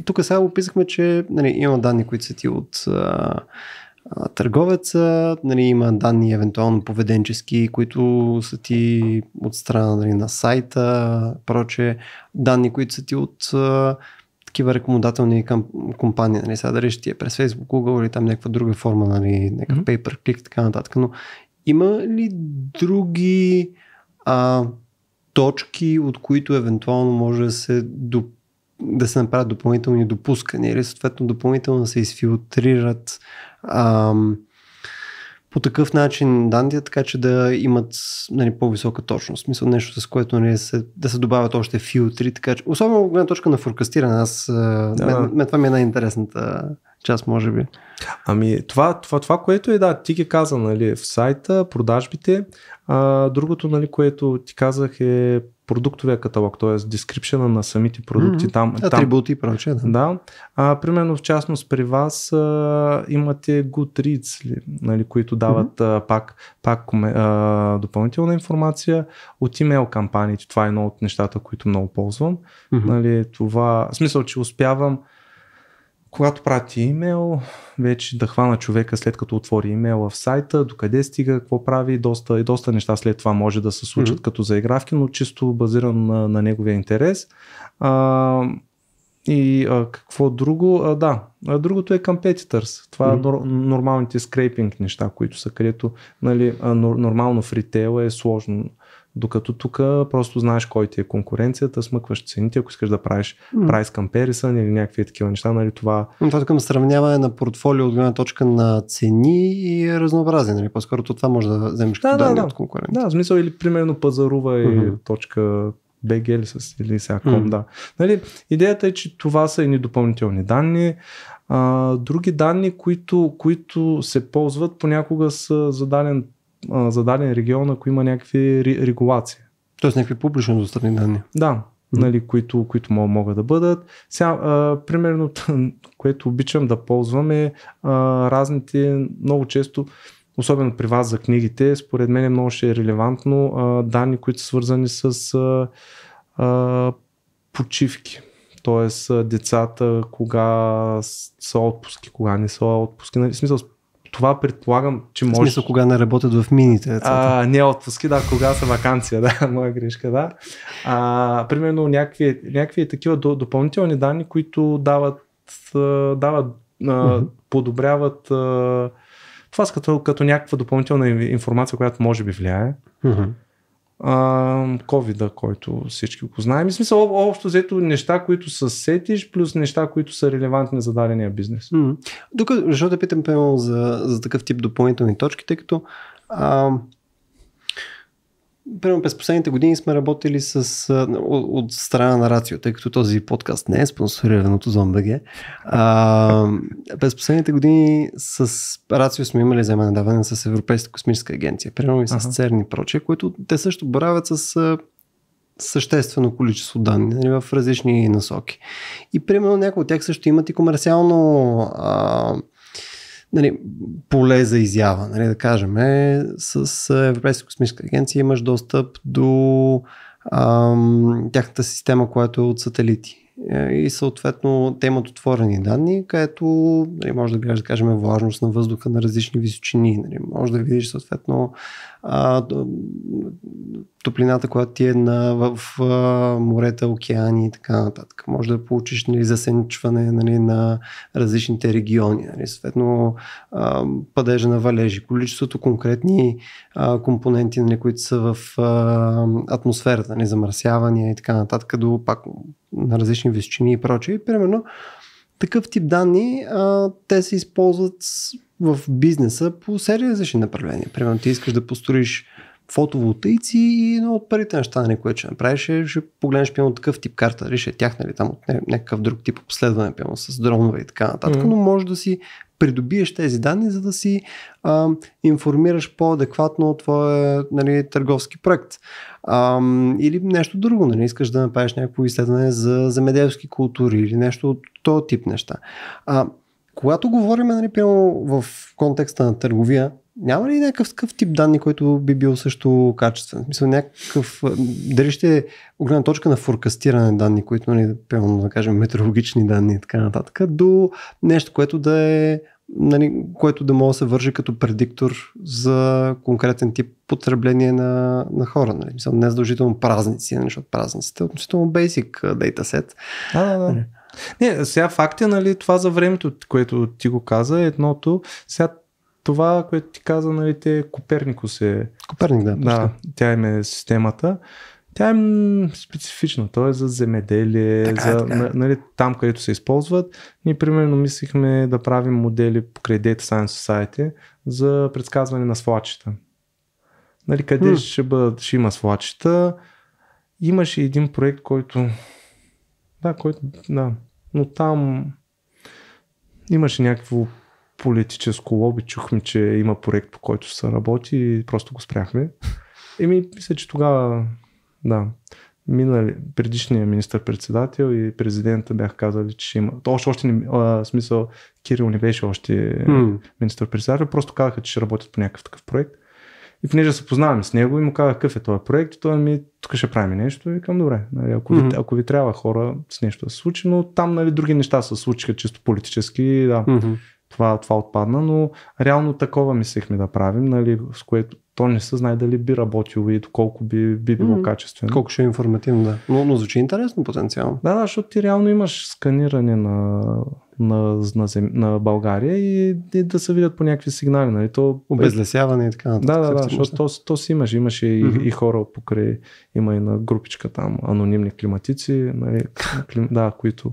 тук сега описахме, че нали, има данни, които са ти от а, а, търговеца, нали, има данни евентуално поведенчески, които са ти от страна нали, на сайта, проче, данни, които са ти от а, такива рекомендателни компании, нали, сега дали ще ти е през Facebook, Google или там някаква друга форма, нали, някакъв mm-hmm. pay per click, така нататък, но има ли други а, точки, от които евентуално може да се, доп... да се направят допълнителни допускания или съответно допълнително да се изфилтрират ам, по такъв начин данните, така че да имат нали, по-висока точност. Мисля нещо, с което нали, се, да се добавят още филтри, така че, особено от гледна точка на форкастиране, аз, да. мен, мен това ми е най-интересната час, може би. Ами, това, това, това което е, да, ти ги каза, нали, в сайта, продажбите. А, другото, нали, което ти казах е продуктовия каталог, т.е. дескрипшена на самите продукти mm-hmm. там. Атрибути и прочее. Да. да. А, примерно, в частност, при вас а, имате Goodreads, нали, които дават mm-hmm. а, пак, пак а, допълнителна информация от имейл кампаниите. Това е едно от нещата, които много ползвам. Mm-hmm. Нали, това, в смисъл, че успявам когато прати имейл, вече да хвана човека след като отвори имейла в сайта, докъде стига, какво прави, доста, и доста неща след това може да се случат mm-hmm. като заигравки, но чисто базирано на, на неговия интерес. А, и а, какво друго? А, да, а, другото е competitors. Това mm-hmm. нор- нормалните скрейпинг неща, които са, където нали, а, нор- нормално в ритейла е сложно докато тук просто знаеш кой ти е конкуренцията, смъкваш цените, ако искаш да правиш mm. price comparison или някакви такива неща, нали това... Но това към сравняване на портфолио от гледна точка на цени и е разнообразие, нали? По-скоро това може да вземеш да, като да, да. от конкуренция. Да, в смисъл или примерно пазарува mm-hmm. и точка BG или, с, или сега mm. да. Нали, идеята е, че това са едни допълнителни данни. А, други данни, които, които се ползват понякога са за даден за даден регион, ако има някакви регулации. Тоест някакви публично достъпни данни. Да, нали, които, които могат да бъдат. Сега, а, примерно, което обичам да ползвам е а, разните, много често, особено при вас за книгите, според мен е много ще е релевантно а, данни, които са свързани с а, а, почивки. Тоест, децата, кога са отпуски, кога не са отпуски. Нали, в смисъл, това предполагам, че може. смисъл, кога не работят в мините е А, не отпуски, да, кога са вакансия, да, моя грешка, да. А, примерно някакви, някакви такива допълнителни данни, които дават, дават mm-hmm. подобряват това като, като някаква допълнителна информация, която може би влияе. Mm-hmm. Ковида, който всички го знаем. И смисъл, общо взето неща, които са сетиш, плюс неща, които са релевантни за дадения бизнес. Mm. Тук, защо да питам за, за такъв тип допълнителни точки, тъй като а, uh примерно през последните години сме работили с, от, от страна на Рацио, тъй като този подкаст не е спонсориран от ОзонБГ. през последните години с Рацио сме имали заемане даване с Европейската космическа агенция, примерно и с ага. ЦЕРН и прочие, които те също боравят с съществено количество данни нали, в различни насоки. И примерно някои от тях също имат и комерциално а, нали, поле за изява. Нали, да кажем, е, с Европейска космическа агенция имаш достъп до ам, тяхната система, която е от сателити. Е, и съответно те имат отворени данни, където нали, може да бяха, да кажем, влажност на въздуха на различни височини. Нали, може да видиш съответно а, топлината, която ти е на, в в морета, океани и така нататък. Може да получиш нали, засенчване нали, на различните региони, нали, съответно а, падежа на валежи, количеството конкретни а, компоненти, нали, които са в а, атмосферата, нали, замърсявания и така нататък, до пак на различни височини и прочее. Примерно, такъв тип данни, а, те се използват в бизнеса по серия различни направления. Примерно, ти искаш да построиш фотоволтаици и едно от първите неща, на нали, което ще направиш, е, ще погледнеш пиано такъв тип карта, реши нали, е тях, нали, там от някакъв друг тип обследване, пиано с дронове и така нататък, mm-hmm. но може да си придобиеш тези данни, за да си а, информираш по-адекватно от твоя нали, търговски проект. А, или нещо друго, нали, искаш да направиш някакво изследване за земеделски култури или нещо от този тип неща. А, когато говорим, нали, в контекста на търговия, няма ли някакъв тип данни, който би бил също качествен? Мисля, някакъв, дали ще е точка на форкастиране данни, които, нали, примерно, да кажем, метеорологични данни и така нататък, до нещо, което да е нали, което да може да се върже като предиктор за конкретен тип потребление на, на хора. Нали. Мисля, не задължително празници, нали, защото празниците е относително basic data set. Да, да, да. Нали? Не, сега факт е, нали, това за времето, което ти го каза, е едното, сега това, което ти каза, нали, те Коперникус е. Коперник, да. Да, тя им е системата. Тя е специфична, то е за земеделие, така, е, за, така. Е. Нали, там където се използват. Ние примерно мислихме да правим модели по Data Science Society за предсказване на свлачета. Нали, къде хм. ще, бъдат, ще има свлачета. Имаше един проект, който... Да, който... Да. Но там имаше някакво политическо лоби чухме, че има проект, по който се работи и просто го спряхме. ми мисля, че тогава, да, минали, предишния министър-председател и президента бях казали, че има. има. Още, още не, а, смисъл, Кирил не беше още mm. министър-председател, просто казаха, че ще работят по някакъв такъв проект. И понеже се познаваме с него и му казах какъв е този проект, и той ми тук ще правим нещо и към добре. Нали, ако, mm-hmm. ви, ако ви трябва хора с нещо да се случи, но там нали, други неща се случиха чисто политически. Да. Mm-hmm това, това отпадна, но реално такова мислехме да правим, нали, с което то не се знае дали би работило и доколко би, би било mm. качествено. Колко ще е информативно, да. Но, но звучи интересно потенциално. Да, да, защото ти реално имаш сканиране на на, на, зем, на България и, и да се видят по някакви сигнали. Нали? То, Обезлесяване и така нататък. Да, да, да, защото то, то си имаш. Имаше и, mm-hmm. и хора покрай, има и на групичка там, анонимни климатици, нали? Клим, да, които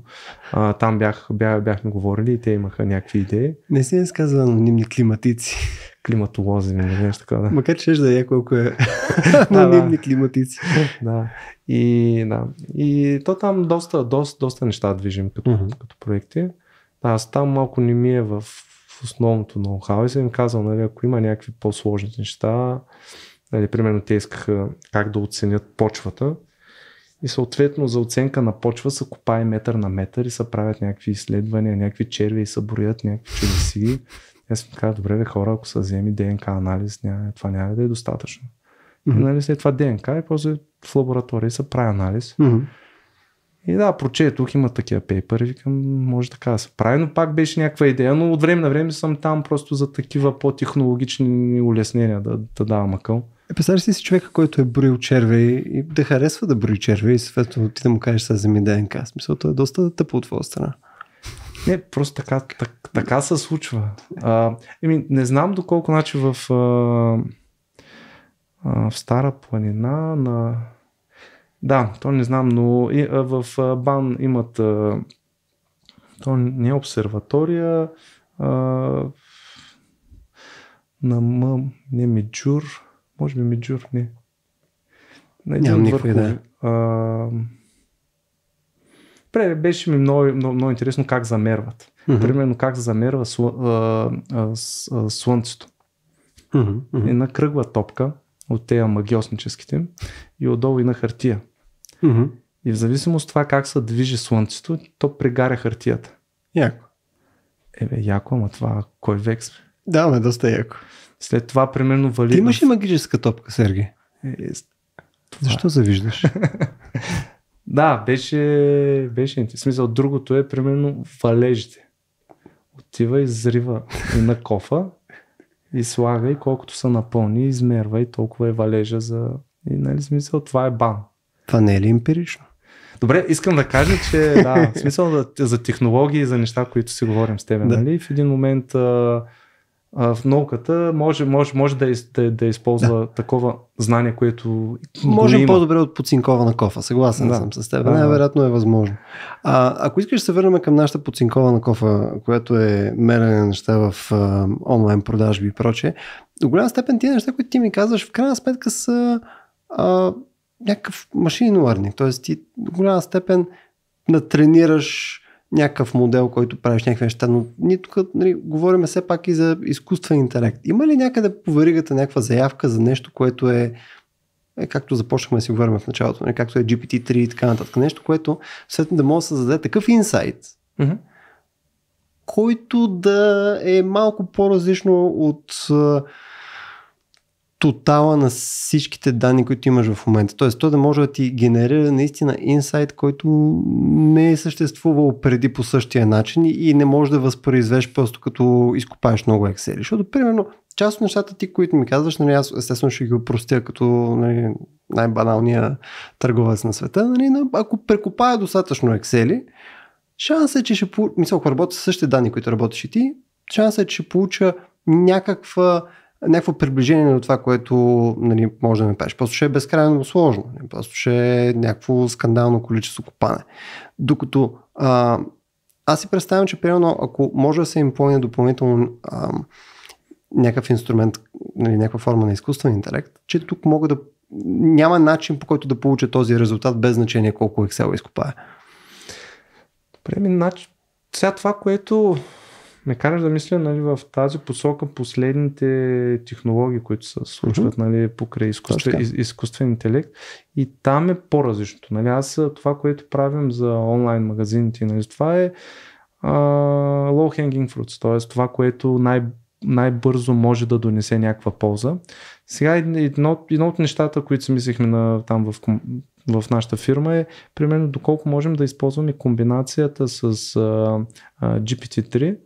а, там бях, бях, бяхме говорили и те имаха някакви идеи. Не си не сказва анонимни климатици. Климатолози, не нали, нещо така. Да. Макар че да е колко е анонимни климатици. да. И, да. и то там доста, доста, доста неща движим като, mm-hmm. като проекти. Аз там малко не ми е в основното ноу-хау и съм им казал, нали, ако има някакви по-сложни неща, нали, примерно те искаха как да оценят почвата и съответно за оценка на почва са копае метър на метър и са правят някакви изследвания, някакви черви и са броят някакви чудеси. Аз съм казвам, добре бе хора, ако са вземи ДНК анализ, няма, това няма да е достатъчно. Mm-hmm. И, нали, след това ДНК и после в лаборатория се прави анализ. Mm-hmm. И да, прочетох, има такива пейпер и викам, може така да се прави, но пак беше някаква идея, но от време на време съм там просто за такива по-технологични улеснения да, да давам акъл. Е, представяш си си човека, който е броил черве и да харесва да брои черве и съответно ти да му кажеш сега земи ДНК. Смисъл, то е доста тъпо от твоя страна. Не, просто така, так, така се случва. А, еми, не знам доколко значи в, а, а, в Стара планина на да, то не знам, но и, а, в а, БАН имат. А, то не е обсерватория. А, на М. Не Миджур. Може би Миджур, не. На един Нямам никаква идея. Пре, беше ми много, много, много интересно как замерват. Mm-hmm. Примерно как замерва сл, а, а, с, а, слънцето. Mm-hmm. Една кръгла топка от тези магиосническите и отдолу и на хартия. Mm-hmm. И в зависимост от това как се движи слънцето, то прегаря хартията. Яко. Ебе, яко, ама това кой сме? Да, ме доста яко. След това, примерно, вали... Ти имаш ли магическа топка, Серги? Е, е, Защо завиждаш? да, беше, беше Смисъл, другото е, примерно, валежите. Отива и зрива и на кофа и слага и колкото се напълни, измерва и толкова е валежа за... И, нали, смисъл, това е бан. Това не е ли емпирично? Добре, искам да кажа, че да, в смисъл за, за технологии, за неща, които си говорим с теб, да. нали? В един момент а, а, в науката може, може, може да, из, да, да използва да. такова знание, което. Може има. по-добре от подцинкована кофа, съгласен да. съм с теб. Да, Най-вероятно е възможно. А, ако искаш да се върнем към нашата подцинкована кофа, която е мерене на неща в а, онлайн продажби и прочее, до голяма степен тия неща, които ти ми казваш, в крайна сметка са. А, някакъв машин learning. т.е. ти до голяма степен натренираш някакъв модел, който правиш някакви неща, но ние тук нали, говорим все пак и за изкуствен интелект. Има ли някъде по веригата някаква заявка за нещо, което е, е както започнахме да си говорим в началото, нали, както е GPT-3 и така нататък, нещо, което съответно да може да създаде такъв инсайт, mm-hmm. който да е малко по-различно от тотала на всичките данни, които имаш в момента. Тоест, то да може да ти генерира наистина инсайт, който не е съществувал преди по същия начин и не може да възпроизвеш просто като изкопаеш много Excel. Защото, примерно, част от нещата ти, които ми казваш, нали, аз естествено ще ги простя като нали, най-баналния търговец на света, нали, ако прекопая достатъчно Excel, шанс е, че ще получа, мисля, ако работя с същите данни, които работиш и ти, шанс е, че ще получа някаква някакво приближение на това, което нали, може да направиш. Просто ще е безкрайно сложно. просто ще е някакво скандално количество копане. Докато а, аз си представям, че примерно, ако може да се им плъне допълнително а, някакъв инструмент, нали, някаква форма на изкуствен интелект, че тук мога да няма начин по който да получа този резултат без значение колко Excel изкопая. Преми, начин. Сега това, което ме караш да мисля нали, в тази посока последните технологии, които се случват mm-hmm. нали, покрай изкуствен, из, изкуствен интелект. И там е по-различното. Нали. Аз това, което правим за онлайн магазините, нали, това е а, low hanging fruits, т.е. това, което най- най-бързо може да донесе някаква полза. Сега едно, едно от нещата, които си мислихме на, там в в нашата фирма е примерно доколко можем да използваме комбинацията с а, а, GPT-3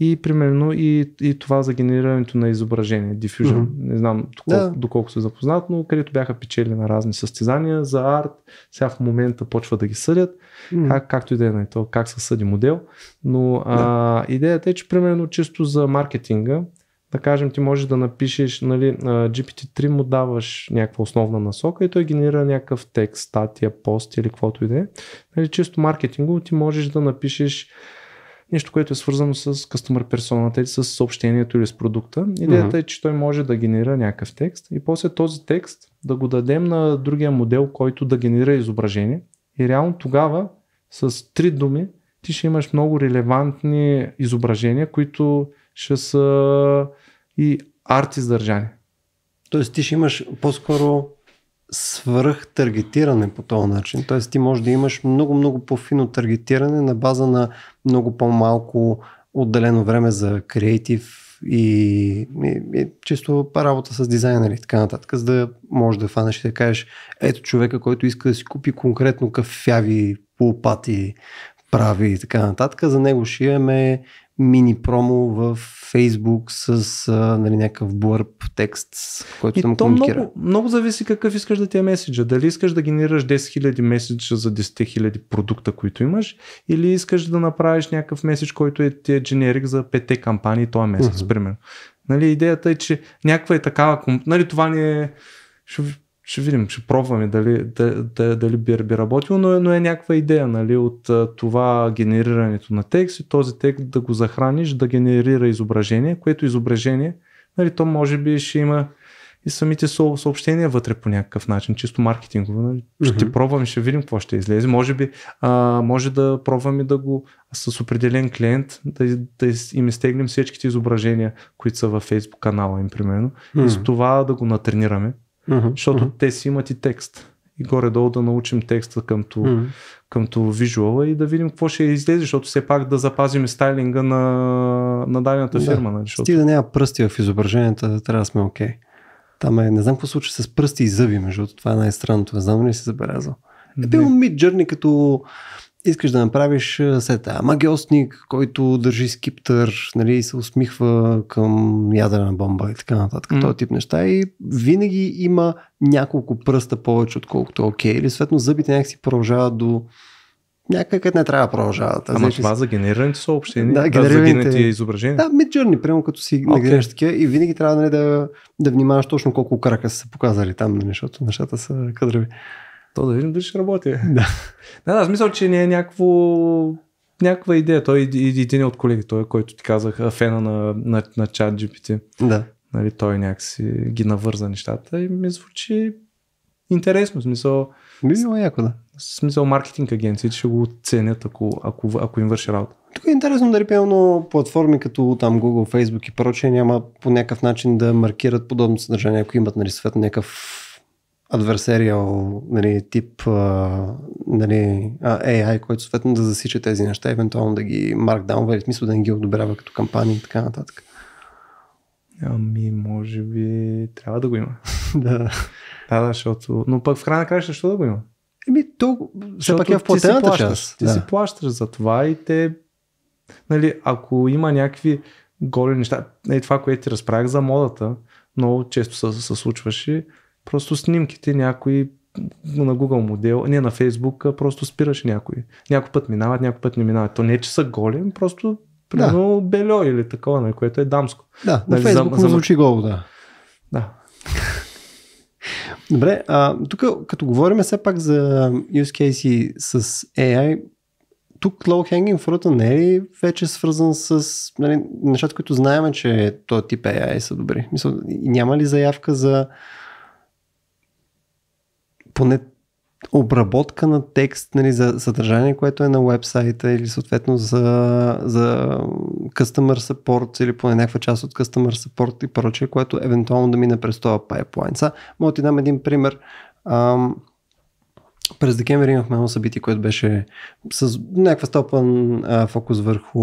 и примерно и, и това за генерирането на изображение, Diffusion, mm-hmm. не знам доколко, да. доколко се запознат, но където бяха печели на разни състезания за арт, сега в момента почва да ги съдят, mm-hmm. как, както и да е на нали, то, как се съди модел, но да. а, идеята е, че примерно чисто за маркетинга, да кажем ти можеш да напишеш, нали, GPT-3 му даваш някаква основна насока и той генерира някакъв текст, статия, пост или каквото и да е, нали, чисто маркетингово ти можеш да напишеш нещо, което е свързано с customer персоната или с съобщението или с продукта. Идеята uh-huh. е, че той може да генерира някакъв текст и после този текст да го дадем на другия модел, който да генерира изображение. И реално тогава с три думи ти ще имаш много релевантни изображения, които ще са и арт издържани. Тоест ти ще имаш по-скоро свръх таргетиране по този начин. Т.е. ти може да имаш много, много по-фино таргетиране на база на много по-малко отделено време за креатив и, и, и чисто работа с дизайнери и така нататък, за да можеш да фанеш и да кажеш, ето човека, който иска да си купи конкретно кафяви полупати прави и така нататък, за него ще имаме мини промо в Фейсбук с а, нали, някакъв блърп текст, който и да му комуникира. Много, много зависи какъв искаш да ти е меседжа. Дали искаш да генерираш 10 000 меседжа за 10 000 продукта, които имаш, или искаш да направиш някакъв меседж, който е, ти е дженерик за 5 кампании този месец, uh-huh. примерно. Нали, идеята е, че някаква е такава, нали, това не е ще видим, ще пробваме дали, дали, дали би, би работил, но, е, но е някаква идея нали, от това генерирането на текст и този текст да го захраниш, да генерира изображение, което изображение, нали, то може би ще има и самите съобщения вътре по някакъв начин, чисто маркетингово. Нали? Ще mm-hmm. пробваме, ще видим какво ще излезе. Може би а, може да пробваме да го с определен клиент, да, да им изтеглим всичките изображения, които са във Facebook канала им, примерно, Uh-huh. и с това да го натренираме uh-huh, защото uh-huh. те си имат и текст. И горе-долу да научим текста къмто, uh-huh. къмто визуала и да видим какво ще излезе, защото все пак да запазим стайлинга на, на дадената фирма. Да. Нали, защото... Стига да няма пръсти в изображенията, трябва да сме окей. Okay. Там е, не знам какво случва с пръсти и зъби, между това е най-странното, не знам ли си забелязал. Е бил мид като искаш да направиш сета. Магиосник, който държи скиптър, нали, се усмихва към ядрена бомба и така нататък. Mm. Този тип неща. И винаги има няколко пръста повече, отколкото е окей. Okay. Или съответно зъбите някакси продължават до Някак не трябва да продължават. Ама това си... за генерираните съобщения, да, генерираните... за изображения. Да, Midjourney, прямо като си okay. нагреш такива и винаги трябва нали, да, да внимаваш точно колко крака са се показали там, нали, защото нещата са кадрови. То да видим дали ще работи. Да. Да, смисъл, че не е някакво някаква идея. Той е един от колеги, той, който ти казах, фена на, на, на чат GPT. Да. Нали, той някакси ги навърза нещата и ми звучи интересно. смисъл. Би било яко, да. смисъл, маркетинг агенции, ще го оценят, ако, ако, ако им върши работа. Тук е интересно дали пълно платформи като там Google, Facebook и прочее няма по някакъв начин да маркират подобно съдържание, ако имат нали, съответно някакъв adversarial нали, тип нали, AI, който съответно да засича тези неща, евентуално да ги маркдаунва или в смисъл да не ги одобрява като кампании и така нататък. Ами, може би трябва да го има. да. Да, да, защото... Но пък в края на края защо да го има? Еми, то все пак е в платената плащаш, част. Ти да. си плащаш за това и те... Нали, ако има някакви голи неща, е това, което ти разправях за модата, много често се, се случваше, Просто снимките някои на Google модел, не на Facebook, просто спираш някои. Някой път минават, някой път не минават. То не е, че са голем, просто примерно да. бельо или такова, на нали, което е дамско. Да, нали, на Facebook за, за... звучи голо, да. Да. Добре, а, тук като говорим все пак за use case с AI, тук low hanging fruit не е ли вече свързан с нали, нещата, които знаем, че този тип AI са добри? Мисъл, няма ли заявка за поне обработка на текст нали, за съдържание, което е на вебсайта или съответно за, за customer support или поне някаква част от customer support и прочее, което евентуално да мине през това пайплайн. Са, мога ти дам един пример. Ам, през декември имахме едно събитие, което беше с някаква стопан а, фокус върху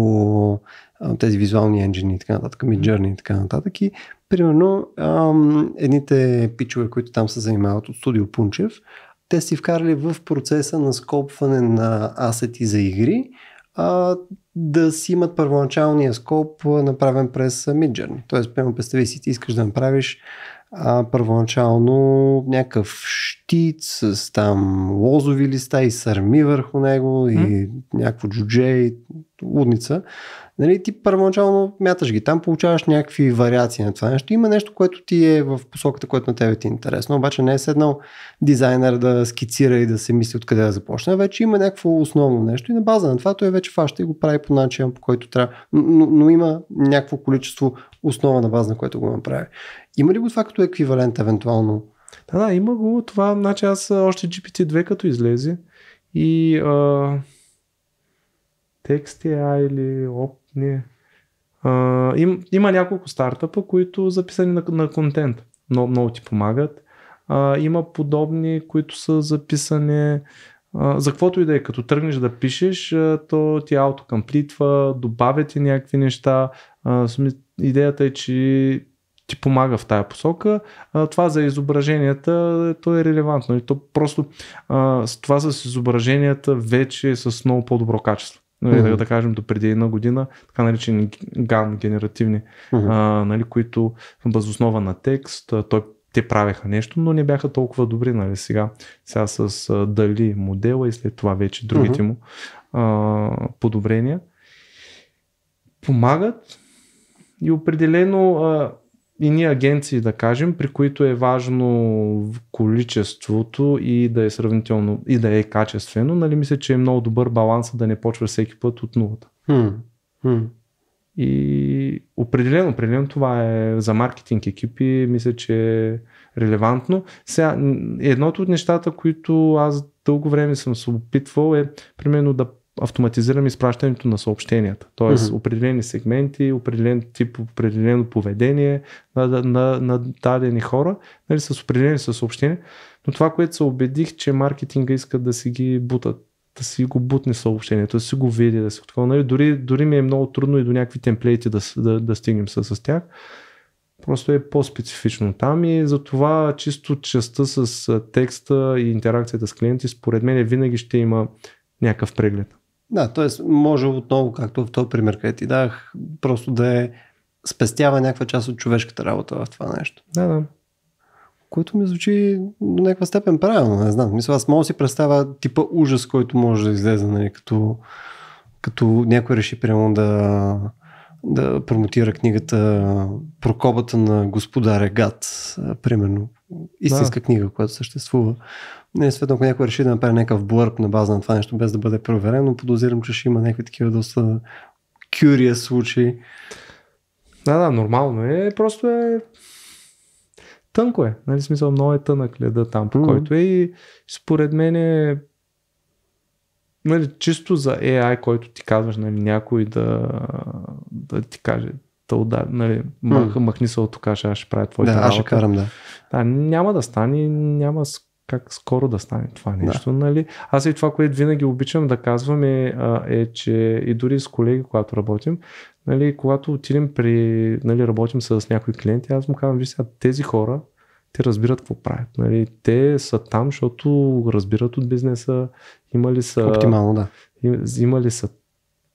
а, тези визуални енджини и така нататък, Midjourney и така нататък. И Примерно, ам, едните пичове, които там се занимават от студио Пунчев, те си вкарали в процеса на скопване на асети за игри, а, да си имат първоначалния скоп направен през Midjourney. Тоест, прямо представи си, ти искаш да направиш а, първоначално някакъв щит с там лозови листа и сърми върху него mm. и някакво джудже и лудница. Нали, ти първоначално мяташ ги там, получаваш някакви вариации на това нещо. Има нещо, което ти е в посоката, което на тебе ти е интересно, обаче не е седнал дизайнер да скицира и да се мисли откъде да започне. Вече има някакво основно нещо и на база на това той вече фаща и го прави по начин, по който трябва. Но, но има някакво количество основа на база, на което го направи. Има ли го това като еквивалент евентуално? Да, да, има го това. Значи аз още GPT-2 като излезе и а, TextAI е или Оп. Не. А, им, има няколко стартъпа, които са записани на, на контент. Много, много ти помагат. А, има подобни, които са записани а, за каквото и да е. Като тръгнеш да пишеш, а, то ти аутокомплитва, добавя ти някакви неща. А, идеята е, че ти помага в тая посока. А, това за изображенията, е, то е релевантно. И то просто а, това с изображенията вече е с много по-добро качество нали, mm-hmm. да, да кажем, до преди една година, така наречени ган, генеративни, mm-hmm. а, нали, които възоснова на текст, той те правеха нещо, но не бяха толкова добри, нали сега. Сега с а, дали модела и след това вече другите mm-hmm. му а, подобрения. Помагат и определено а, и ние агенции, да кажем, при които е важно количеството и да е сравнително и да е качествено, нали мисля, че е много добър баланс да не почва всеки път от нулата. Хм. Хм. И определено, определено това е за маркетинг екипи, мисля, че е релевантно. Сега, едното от нещата, които аз дълго време съм се опитвал е, примерно да автоматизираме изпращането на съобщенията. Тоест, mm-hmm. определени сегменти, определен тип, определено поведение на, на, на, на дадени хора, нали, с определени със съобщения. Но това, което се убедих, че маркетинга искат да си ги бутат, да си го бутне съобщението, да си го види, да си такова. Нали, дори, дори ми е много трудно и до някакви темплейти да, да, да стигнем с, с тях. Просто е по-специфично там и затова чисто частта с текста и интеракцията с клиенти, според мен винаги ще има някакъв преглед. Да, т.е. може отново, както в този пример, където ти дах, просто да е спестява някаква част от човешката работа в това нещо. Да, да. Което ми звучи до някаква степен правилно, не знам. Мисля, аз мога да си представя типа ужас, който може да излезе, нали, като, като някой реши прямо да, да промотира книгата Прокобата на господаря Гат, примерно. Истинска да. книга, която съществува. Не, е светно, ако някой реши да направи някакъв блърп на база на това нещо, без да бъде проверено, подозирам, че ще има някакви такива доста curious случаи. Да, да, нормално е. Просто е тънко е. Нали, смисъл, много е тънък леда там, по mm-hmm. който е и според мен е нали, чисто за AI, който ти казваш, нали, някой да, да ти каже, да удар, нали, мах, mm. махни се от тук, аз ще правя твоята да, работа. Аз ще карам, да. да. няма да стане, няма как скоро да стане това нещо, да. нали? Аз и това, което винаги обичам да казвам е, е, че и дори с колеги, когато работим, нали, когато отидем при, нали, работим с някои клиенти, аз му казвам, виж тези хора, те разбират какво правят. Нали? Те са там, защото разбират от бизнеса, имали са... Оптимално, да. Имали са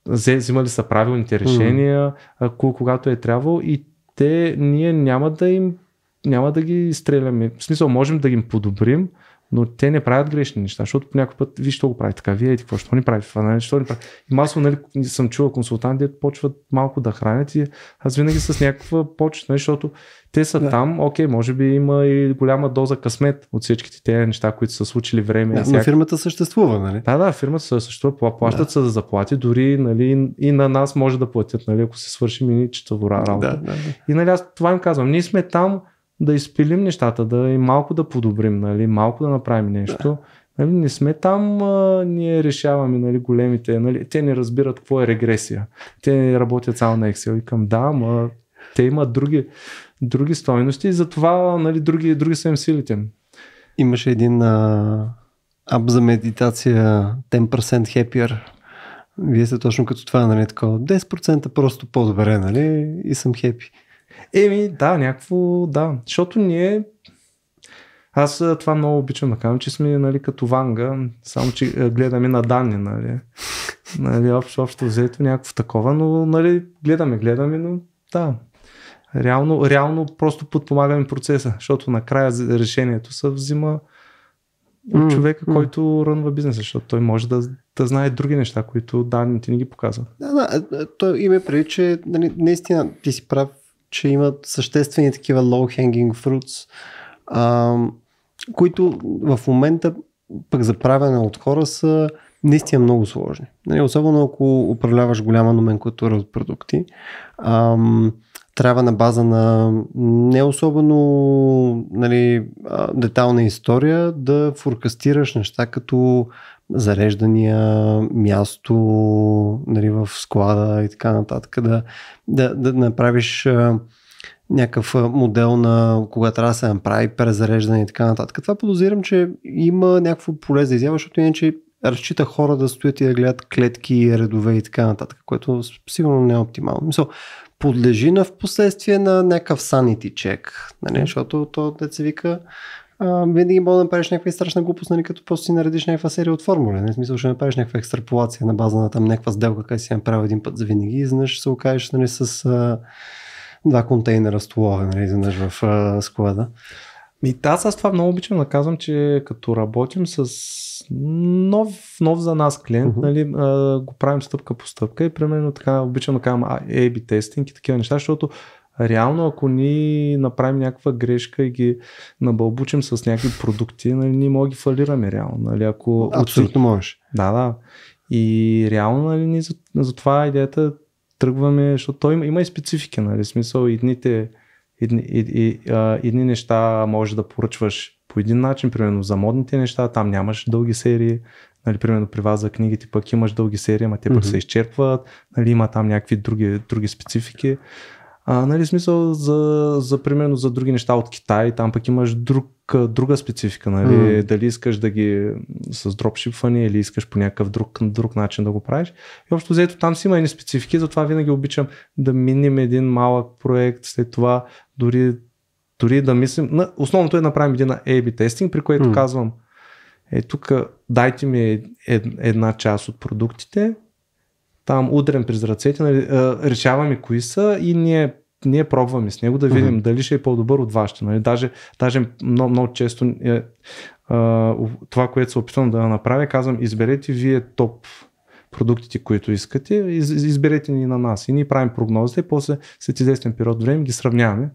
взимали са правилните решения, mm когато е трябвало и те, ние няма да им няма да ги стреляме. В смисъл, можем да им подобрим, но те не правят грешни неща, защото по някой път, виж, то го прави така, вие, какво, що не прави това, нали, що не прави. И масло, нали, съм чувал консултанти, дето почват малко да хранят и аз винаги с някаква почет, нали, защото те са да. там, окей, може би има и голяма доза късмет от всичките тези неща, които са случили време. Да, всяк... но фирмата съществува, нали? Да, да, фирмата съществува, плащат да. се за заплати, дори нали, и на нас може да платят, нали, ако се свършим и ни вора работа. Да, да, да. И нали, аз това им казвам, ние сме там, да изпилим нещата, да и малко да подобрим, нали, малко да направим нещо. Нали, не сме там, а, ние решаваме нали, големите. Нали, те не разбират какво е регресия. Те не работят само на Excel. И към да, ма, те имат други, други стойности и затова нали, други, други са им силите. Имаше един а, ап за медитация 10% happier. Вие сте точно като това, нали? Такова 10% просто по-добре, нали? И съм хепи. Еми, да, някакво, да. Защото ние аз това много обичам да кажа, че сме нали, като Ванга, само че гледаме на данни, нали. нали общо, общо взето някакво такова, но нали, гледаме, гледаме, но да. Реално, реално просто подпомагаме процеса, защото накрая решението се взима от човека, mm. който рънва бизнеса, защото той може да, да знае други неща, които данните ни ги показват. Да, да, то име преди, че нали, наистина ти си прав че имат съществени такива low-hanging fruits, а, които в момента пък за правене от хора са наистина много сложни. Нали, особено ако управляваш голяма номенклатура от продукти, а, трябва на база на не особено нали, детална история да форкастираш неща като зареждания, място нали, в склада и така нататък. Да, да, да направиш някакъв модел на кога трябва да се направи презареждане и така нататък. Това подозирам, че има някакво поле за изява, защото иначе разчита хора да стоят и да гледат клетки, редове и така нататък, което сигурно не е оптимално. Мисъл, подлежи на в последствие на някакъв санити чек, нали? защото то, да се вика, а, винаги мога да направиш някаква страшна глупост, нали, като просто си наредиш някаква серия от формули. Не нали? смисъл, ще направиш някаква екстраполация на база на там някаква сделка, къде си я направил един път за винаги и знаеш, се окажеш нали, с а, два контейнера тулове, нали, знаеш, в а, склада. И аз, аз това много обичам да казвам, че като работим с нов, нов за нас клиент, uh-huh. нали, а, го правим стъпка по стъпка и примерно така обичам да казвам A-B тестинг и такива неща, защото реално ако ни направим някаква грешка и ги набълбучим с някакви продукти, нали, ние мога да ги фалираме реално. Нали, ако... Абсолютно от... можеш. Да, да. И реално нали, ние за, за това идеята тръгваме, защото той има, има и специфики, нали, смисъл едните, едни, едни, едни неща може да поръчваш по един начин, примерно за модните неща, там нямаш дълги серии, нали, примерно при вас за книгите пък имаш дълги серии, ама те пък mm-hmm. се изчерпват, нали, има там някакви други, други специфики. А, нали, смисъл за, за, примерно, за други неща от Китай, там пък имаш друг, друга специфика, нали, mm. дали искаш да ги с дропшипване или искаш по някакъв друг, друг начин да го правиш. И общо взето там си има и специфики, затова винаги обичам да миним един малък проект, след това дори, дори да мислим. Основното е да направим един A-B тестинг, при което mm. казвам, е тук дайте ми е, една част от продуктите, там удрен през ръцете, нали, решаваме кои са и ние ние пробваме с него да видим uh-huh. дали ще е по-добър от вашето. Нали? Даже, даже много, много често е, а, това, което се опитвам да направя, казвам, изберете вие топ продуктите, които искате, из, изберете ни на нас и ние правим прогнозите и после след известен период време ги сравняваме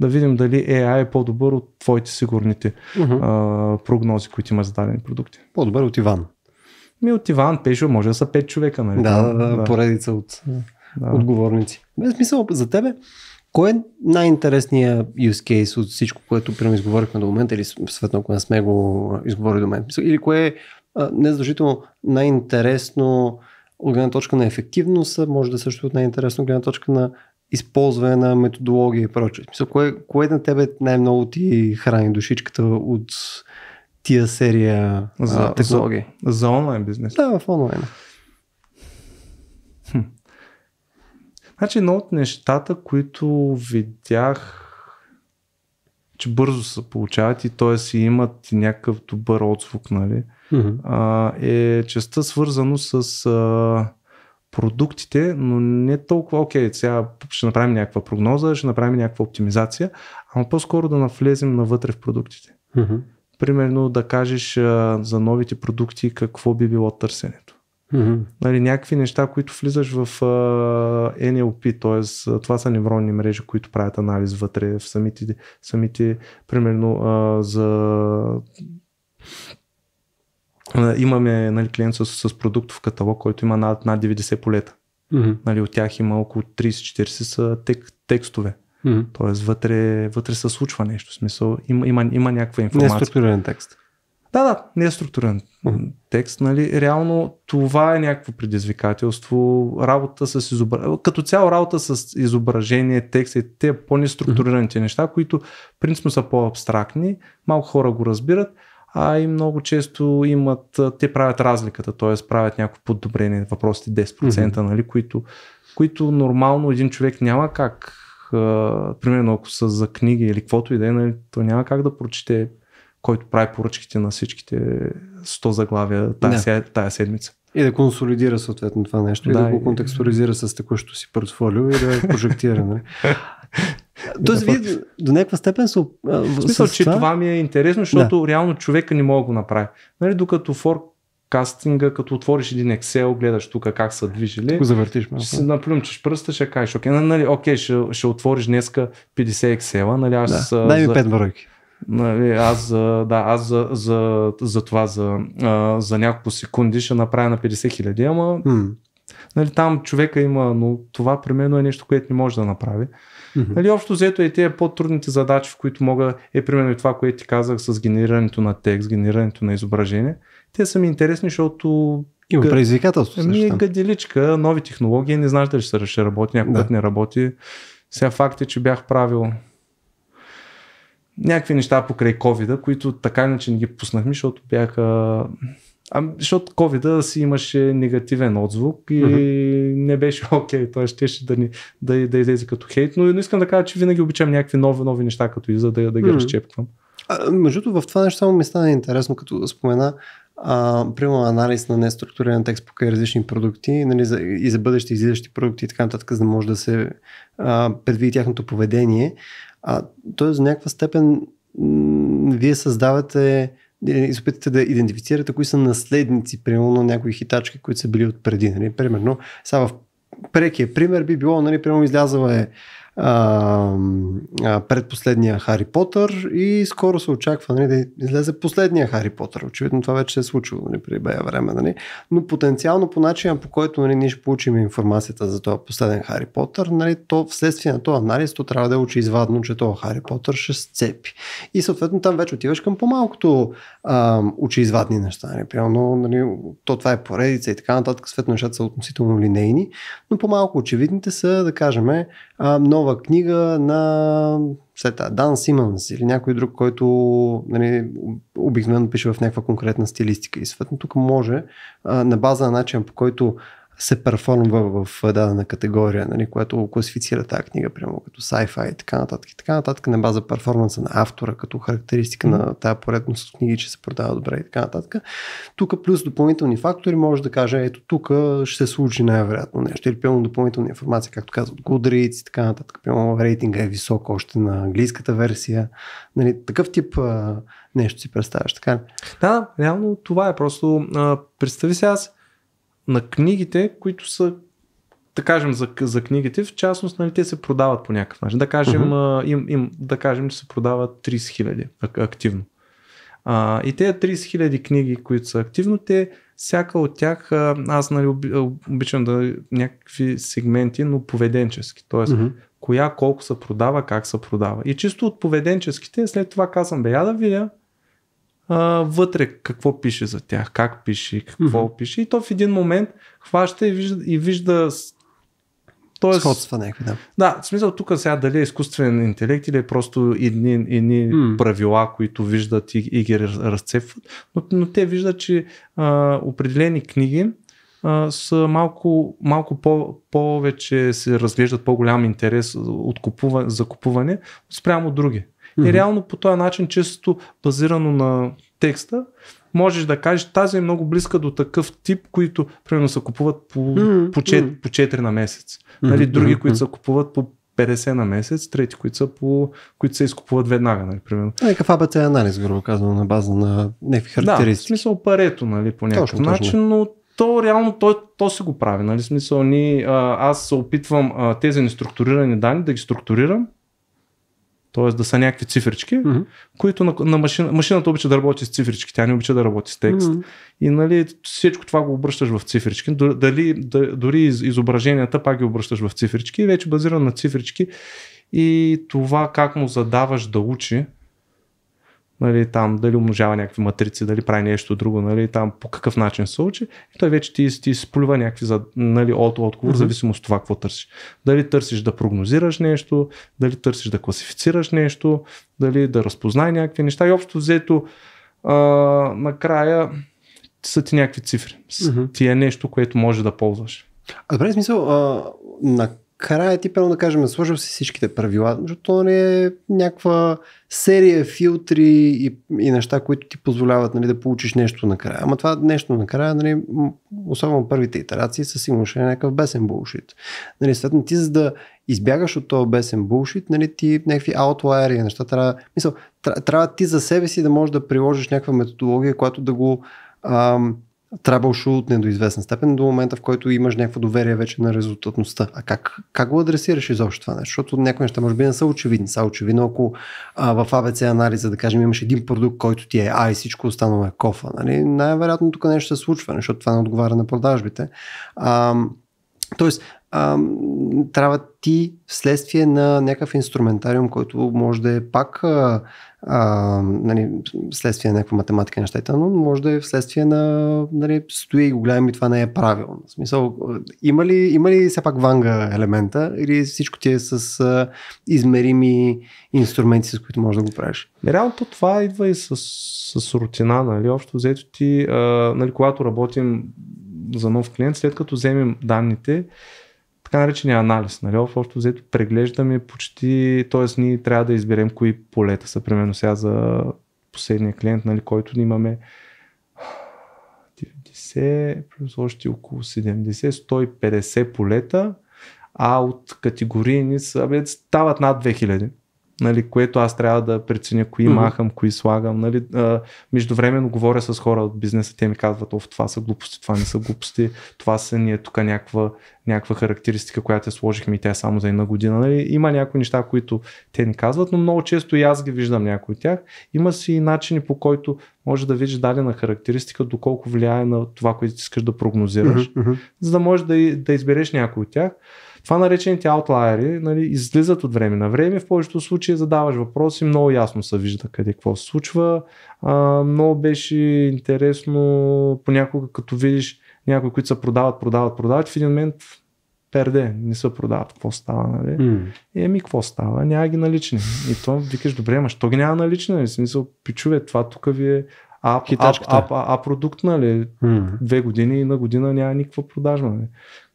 да видим дали AI е по-добър от твоите сигурните uh-huh. а, прогнози, които има за дадени продукти. По-добър от Иван. Ми от Иван Пешо може да са 5 човека. Нали? Да, да, да, да, поредица от да. отговорници. Без смисъл за тебе, кой е най-интересният use case от всичко, което примерно изговорихме до момента или светно, ако не сме го изговорили до момента? Или кое е незадължително най-интересно от гледна точка на ефективност, може да също е от най-интересно от гледна точка на използване на методология и прочее. Смисъл, кое, кое на тебе най-много ти храни душичката от тия серия за, а, технологии. За, за онлайн бизнес. Да, в онлайн. Хм. Значи едно от нещата, които видях, че бързо се получават и т.е. си имат някакъв добър отзвук, нали, mm-hmm. а, е частта свързано с а, продуктите, но не толкова, окей, сега ще направим някаква прогноза, ще направим някаква оптимизация, ама по-скоро да навлезем навътре в продуктите. Mm-hmm примерно да кажеш а, за новите продукти какво би било търсенето. Mm-hmm. Нали, някакви неща, които влизаш в а, NLP, т.е. това са невронни мрежи, които правят анализ вътре в самите, самите примерно а, за имаме нали, клиент с, с продуктов каталог, който има над, над 90 полета. Mm-hmm. Нали, от тях има около 30-40 са тек, текстове. Mm-hmm. Тоест, вътре, вътре се случва нещо. В смисъл, има, има, има някаква информация. Не е структуриран текст. Да, да, не е структурен mm-hmm. текст. Нали? Реално това е някакво предизвикателство. Работа с изображение. Като цяло работа с изображение, текст и е те по-неструктурираните mm-hmm. неща, които принципно са по-абстрактни, малко хора го разбират, а и много често имат, те правят разликата, т.е. правят някакво подобрение, въпросите 10%, mm-hmm. нали, които, които нормално един човек няма как примерно ако са за книги или каквото и да е, нали, то няма как да прочете който прави поръчките на всичките 100 заглавия тая, да. тая седмица. И да консолидира съответно това нещо, да, и да го контекстуализира и... с текущото си портфолио и да прожектира. нали? Тоест, вие до някаква степен са. В смисъл, че това... това ми е интересно, защото да. реално човека не мога да го направи. Нали, докато Форк кастинга, като отвориш един Excel, гледаш тук как са движили. Тук завъртиш Ще се наплюмчиш пръста, ще кажеш, окей, нали, нали, окей ще, ще отвориш днеска 50 Excel, нали, аз... Да. За, Дай ми 5 бройки. Нали, аз, да, аз за, за, за това, за, за няколко секунди ще направя на 50 хиляди, ама mm. нали, там човека има, но това примерно е нещо, което не може да направи. Mm-hmm. Нали, общо взето и е тези по-трудните задачи, в които мога, е примерно и това, което ти казах с генерирането на текст, генерирането на изображение. Те са ми интересни, защото има гъ... предизвикателство. Ами е гаделичка, нови технологии, не знаеш дали ще, работи, някой да. път не работи. Сега факт е, че бях правил някакви неща покрай covid които така иначе не ги пуснахме, защото бяха... А, защото Ковида си имаше негативен отзвук и mm-hmm. не беше окей, okay, той щеше да, ни, да, да излезе като хейт, но, но искам да кажа, че винаги обичам някакви нови, нови неща, като за да, да ги mm-hmm. разчепквам. А, между в това нещо само ми стана интересно, като спомена а, примерно анализ на неструктуриран текст по различни продукти нали, за, и за бъдещи излизащи продукти и така нататък, за да може да се а, предвиди тяхното поведение. А, тоест, за някаква степен м- вие създавате нали, и се опитате да идентифицирате кои са наследници, примерно, на някои хитачки, които са били отпреди. Нали? Примерно, сега в прекия пример би било, нали, примерно, излязала е а, а, предпоследния Хари Потър и скоро се очаква нали, да излезе последния Хари Потър. Очевидно това вече се е случило нали, при бая време. Нали. Но потенциално по начина по който нали, ние ще получим информацията за този последен Хари Потър, нали, то вследствие на този анализ то трябва да е извадно, че този Хари Потър ще сцепи. И съответно там вече отиваш към по-малкото учи извадни неща. Нали. Примерно, нали, то това е поредица и така нататък. Светно нещата са относително линейни, но по-малко очевидните са, да кажем, а, нова нова книга на сета, Дан Симънс или някой друг, който нали, обикновено пише в някаква конкретна стилистика. И съответно тук може а, на база на начин, по който се перформва в дадена категория, нали, което класифицира тази книга, прямо като sci-fi и така нататък. И така нататък на база перформанса на автора, като характеристика mm на тази поредност от книги, че се продава добре и така нататък. Тук плюс допълнителни фактори може да каже, ето тук ще се случи най-вероятно нещо. Или пълно допълнителна информация, както казват Goodreads и така нататък. Пълно рейтинга е висок още на английската версия. Нали, такъв тип нещо си представяш, така Да, реално това е просто. представи се аз на книгите, които са да кажем за, за книгите, в частност, нали, те се продават по някакъв начин. Да кажем, mm-hmm. им, им, да кажем, че се продават 30 хиляди активно. А, и тези 30 хиляди книги, които са активно, те, всяка от тях, аз нали, обичам да някакви сегменти, но поведенчески. Тоест, mm-hmm. коя колко се продава, как се продава. И чисто от поведенческите, след това казвам, бе, я да видя а, вътре какво пише за тях, как пише, какво mm-hmm. пише. И то в един момент хваща и вижда, и вижда Тоест, Сходства някакви, да. Да, в смисъл тук сега дали е изкуствен интелект или е просто едни, едни mm. правила, които виждат и, и ги разцепват, но, но те виждат, че а, определени книги а, са малко, малко по, повече се разглеждат по-голям интерес от купува, за купуване спрямо други. Mm-hmm. И реално по този начин, чисто базирано на текста, можеш да кажеш, тази е много близка до такъв тип, които примерно се купуват по, mm-hmm. по, 4, по 4 на месец. Mm-hmm. Нали, други, които се купуват по 50 на месец, трети, които, са по, които се изкупуват веднага, нали, примерно. Някакъв АБЦ анализ, грубо казвам, на база на някакви характеристики. Да, в смисъл парето, нали, по някакъв точно, начин, точно. но то реално то, то се го прави, нали, смисъл ни, а, аз се опитвам а, тези неструктурирани данни да ги структурирам Тоест да са някакви цифрички, mm-hmm. които на, на машина, машината обича да работи с цифрички, тя не обича да работи с текст. Mm-hmm. И нали, всичко това го обръщаш в цифрички. Дали, дори изображенията пак ги обръщаш в цифрички, вече базирано на цифрички. И това как му задаваш да учи нали, там, дали умножава някакви матрици, дали прави нещо друго, нали, там по какъв начин се учи, и той вече ти, ти сплюва някакви за, нали, от отговор, mm-hmm. от това какво търсиш. Дали търсиш да прогнозираш нещо, дали търсиш да класифицираш нещо, дали да разпознай някакви неща и общо взето а, накрая са ти някакви цифри. Mm-hmm. Ти е нещо, което може да ползваш. А добре, смисъл, а, на края е, ти, пълно да кажем, сложил си всичките правила, защото то не е някаква серия филтри и, и неща, които ти позволяват нали, да получиш нещо накрая. Ама това нещо накрая, нали, особено първите итерации, със сигурност е някакъв бесен булшит. Нали, съответно, ти за да избягаш от този бесен булшит, нали, ти някакви аутлайери, неща трябва, мисъл, трябва ти за себе си да можеш да приложиш някаква методология, която да го ам, troubleshoot не е до степен, до момента в който имаш някакво доверие вече на резултатността. А как, как го адресираш изобщо това нещо? Защото някои неща може би не са очевидни. Са очевидно, ако а, в ABC анализа, да кажем, имаш един продукт, който ти е А и всичко останало е кофа. Нали? Най-вероятно тук нещо се случва, нали? защото това не отговаря на продажбите. А, тоест, а, трябва ти вследствие на някакъв инструментариум, който може да е пак а, а, нали, следствие на някаква математика и е нещата, но може да е вследствие на нали, стои и го гледам и това не е правилно. В смисъл, има ли, има ли все пак ванга елемента или всичко ти е с а, измерими инструменти, с които можеш да го правиш? Реално това идва и с, с рутина, нали? Общо взето ти, а, нали, когато работим за нов клиент, след като вземем данните, така наречения анализ. Нали? В общо взето преглеждаме почти, т.е. ние трябва да изберем кои полета са, примерно сега за последния клиент, нали, който имаме 90, плюс още около 70, 150 полета, а от категории ни са, бе, стават над 2000 нали, което аз трябва да преценя кои mm-hmm. махам, кои слагам. Нали. А, междувременно говоря с хора от бизнеса, те ми казват, оф, това са глупости, това не са глупости, това са ни е тук някаква, някаква характеристика, която я сложихме и тя е само за една година. Нали. Има някои неща, които те ни казват, но много често и аз ги виждам някои от тях. Има си и начини по който може да видиш дадена характеристика, доколко влияе на това, което искаш да прогнозираш, mm-hmm. за да можеш да, да избереш някой от тях. Това наречените аутлайери нали, излизат от време на време. В повечето случаи задаваш въпроси, много ясно се вижда къде какво се случва. А, много беше интересно понякога като видиш някои, които се продават, продават, продават, в един момент перде, не се продават, какво става, нали? Mm. Еми, какво става? Няма ги налични. И то викаш, добре, ама що ги няма налични? Нали? Смисъл, пичове, това тук ви е а, а, а, а, а продукт, нали? Mm. Две години и на година няма никаква продажба. Нали?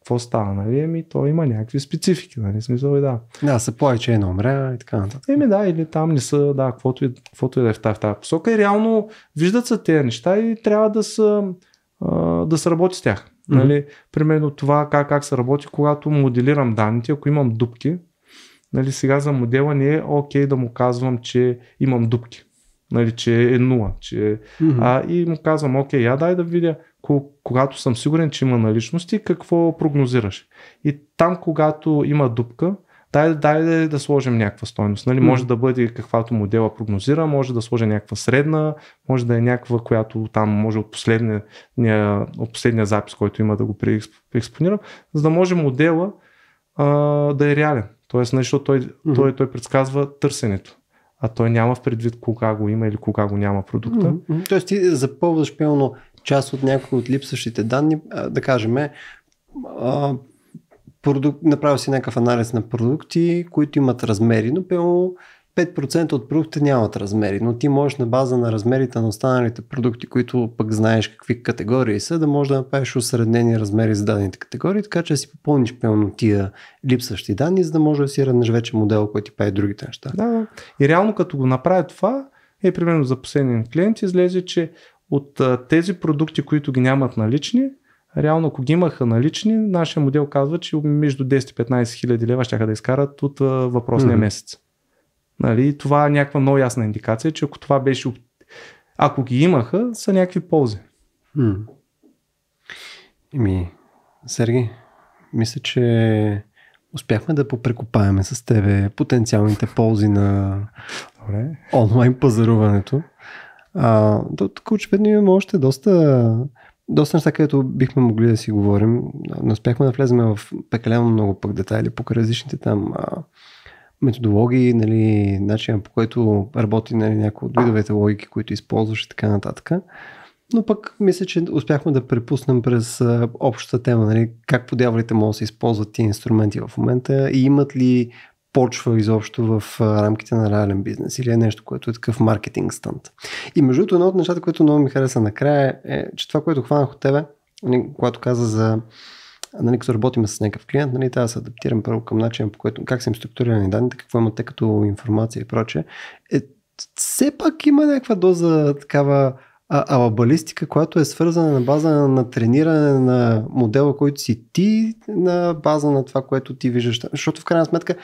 какво става, нали? Еми, то има някакви специфики, нали? Смисъл и да. Да, се повече че едно умря и така нататък. Еми да, или там не са, да, каквото и, каквото и да е в тази, в тази посока. И реално виждат се тези неща и трябва да са, да се работи с тях. Mm-hmm. Нали? Примерно това как, как се работи, когато моделирам данните, ако имам дупки, нали, сега за модела не е окей okay да му казвам, че имам дупки, нали, че е нула, че... Mm-hmm. А, и му казвам, окей, я дай да видя когато съм сигурен, че има наличности, какво прогнозираш. И там, когато има дупка, дай, дай да сложим някаква стойност. Нали? Може да бъде каквато модела прогнозира, може да сложа някаква средна, може да е някаква, която там може от последния, от последния запис, който има да го преекспонирам, за да може модела а, да е реален. Тоест, нали, защото той, mm-hmm. той, той предсказва търсенето а той няма в предвид кога го има или кога го няма продукта. Mm-hmm. Тоест ти запълваш пълно част от някои от липсващите данни, да кажем, продук... направил си някакъв анализ на продукти, които имат размери, но пълно 5% от продуктите нямат размери, но ти можеш на база на размерите на останалите продукти, които пък знаеш какви категории са, да можеш да направиш усреднени размери за дадените категории, така че да си попълниш пълно тия липсващи данни, за да можеш да си раднеш вече модел, който ти прави другите неща. Да, и реално като го направя това, е примерно за последния клиент, излезе, че от тези продукти, които ги нямат налични, реално ако ги имаха налични, нашия модел казва, че между 10-15 хиляди лева ще да изкарат от въпросния mm-hmm. месец. Нали, това е някаква много ясна индикация, че ако това беше. Ако ги имаха, са някакви ползи. Mm. Еми, Серги, мисля, че успяхме да попрекопаеме с тебе потенциалните ползи на Добре. онлайн пазаруването. А, тук очевидно имаме още доста, доста неща, където бихме могли да си говорим. Не успяхме да влезем в пекалено много пък детайли по различните там а, методологии, нали, начина по който работи нали, някои от видовете логики, които използваш и така нататък. Но пък мисля, че успяхме да препуснем през общата тема, нали, как подяволите могат да се използват тези инструменти в момента и имат ли почва изобщо в рамките на реален бизнес или е нещо, което е такъв маркетинг стънт. И между другото, едно от нещата, което много ми хареса накрая е, че това, което хванах от тебе, нали, когато каза за нали, като работим с някакъв клиент, нали, трябва да се адаптирам първо към начина, по който, как са им структурирани данните, какво имате като информация и прочее, е, все пак има някаква доза такава а, алабалистика, която е свързана на база на трениране на модела, който си ти, на база на това, което ти виждаш. Защото в крайна сметка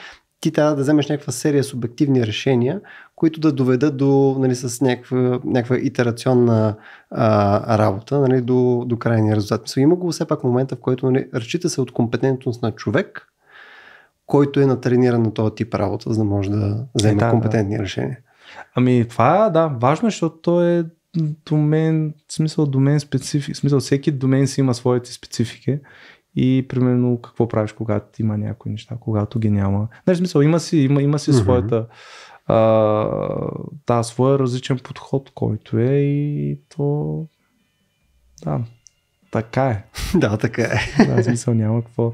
ти трябва да вземеш някаква серия субективни решения, които да доведат до, нали, с някаква, някаква итерационна а, работа нали, до, до крайния резултат. Мисля, има го все пак момента, в който нали, разчита се от компетентност на човек, който е натрениран на този тип работа, за да може да вземе е, да, компетентни да. решения. Ами това, да, важно, е, защото то е домен, смисъл домен специфик, смисъл всеки домен си има своите специфики и примерно какво правиш, когато има някои неща, когато ги няма. Нали, в смисъл, има си, има, има си mm-hmm. своята а, да, своя различен подход, който е и то... Да, така е. да, така е. да, смисъл няма какво,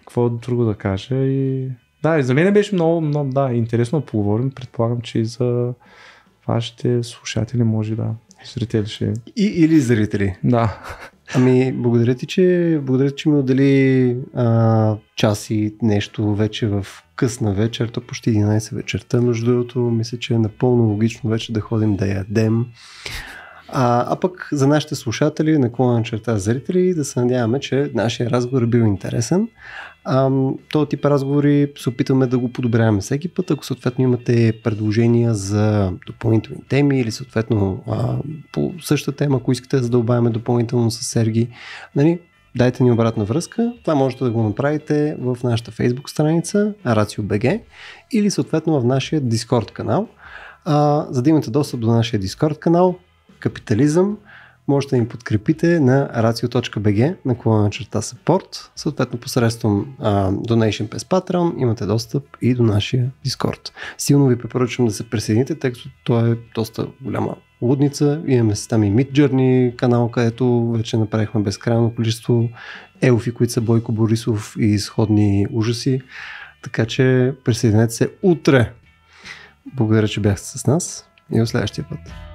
какво друго да кажа и... Да, и за мен беше много, много да, интересно да поговорим. Предполагам, че и за вашите слушатели може да. Зрители ще. И, или зрители. Да. Ами, благодаря ти, че, благодаря, че ми отдели а, час и нещо вече в късна вечер, то почти 11 вечерта. Между другото, мисля, че е напълно логично вече да ходим да ядем. А, а пък за нашите слушатели, наклонен черта зрители, да се надяваме, че нашия разговор е бил интересен. А, този тип разговори се опитваме да го подобряваме всеки път. Ако съответно имате предложения за допълнителни теми или съответно а, по същата тема, ако искате да задълбаваме допълнително с Серги, нали, дайте ни обратна връзка. Това можете да го направите в нашата Facebook страница RACIO.BG или съответно в нашия Discord канал. А, за да имате достъп до нашия Discord канал, капитализъм, може да им подкрепите на racio.bg на клона на черта support. Съответно посредством а, donation през Patreon имате достъп и до нашия Discord. Силно ви препоръчвам да се присъедините, тъй като то е доста голяма лудница. Имаме си там и Journey канал, където вече направихме безкрайно количество елфи, които са Бойко Борисов и изходни ужаси. Така че присъединете се утре. Благодаря, че бяхте с нас и до следващия път.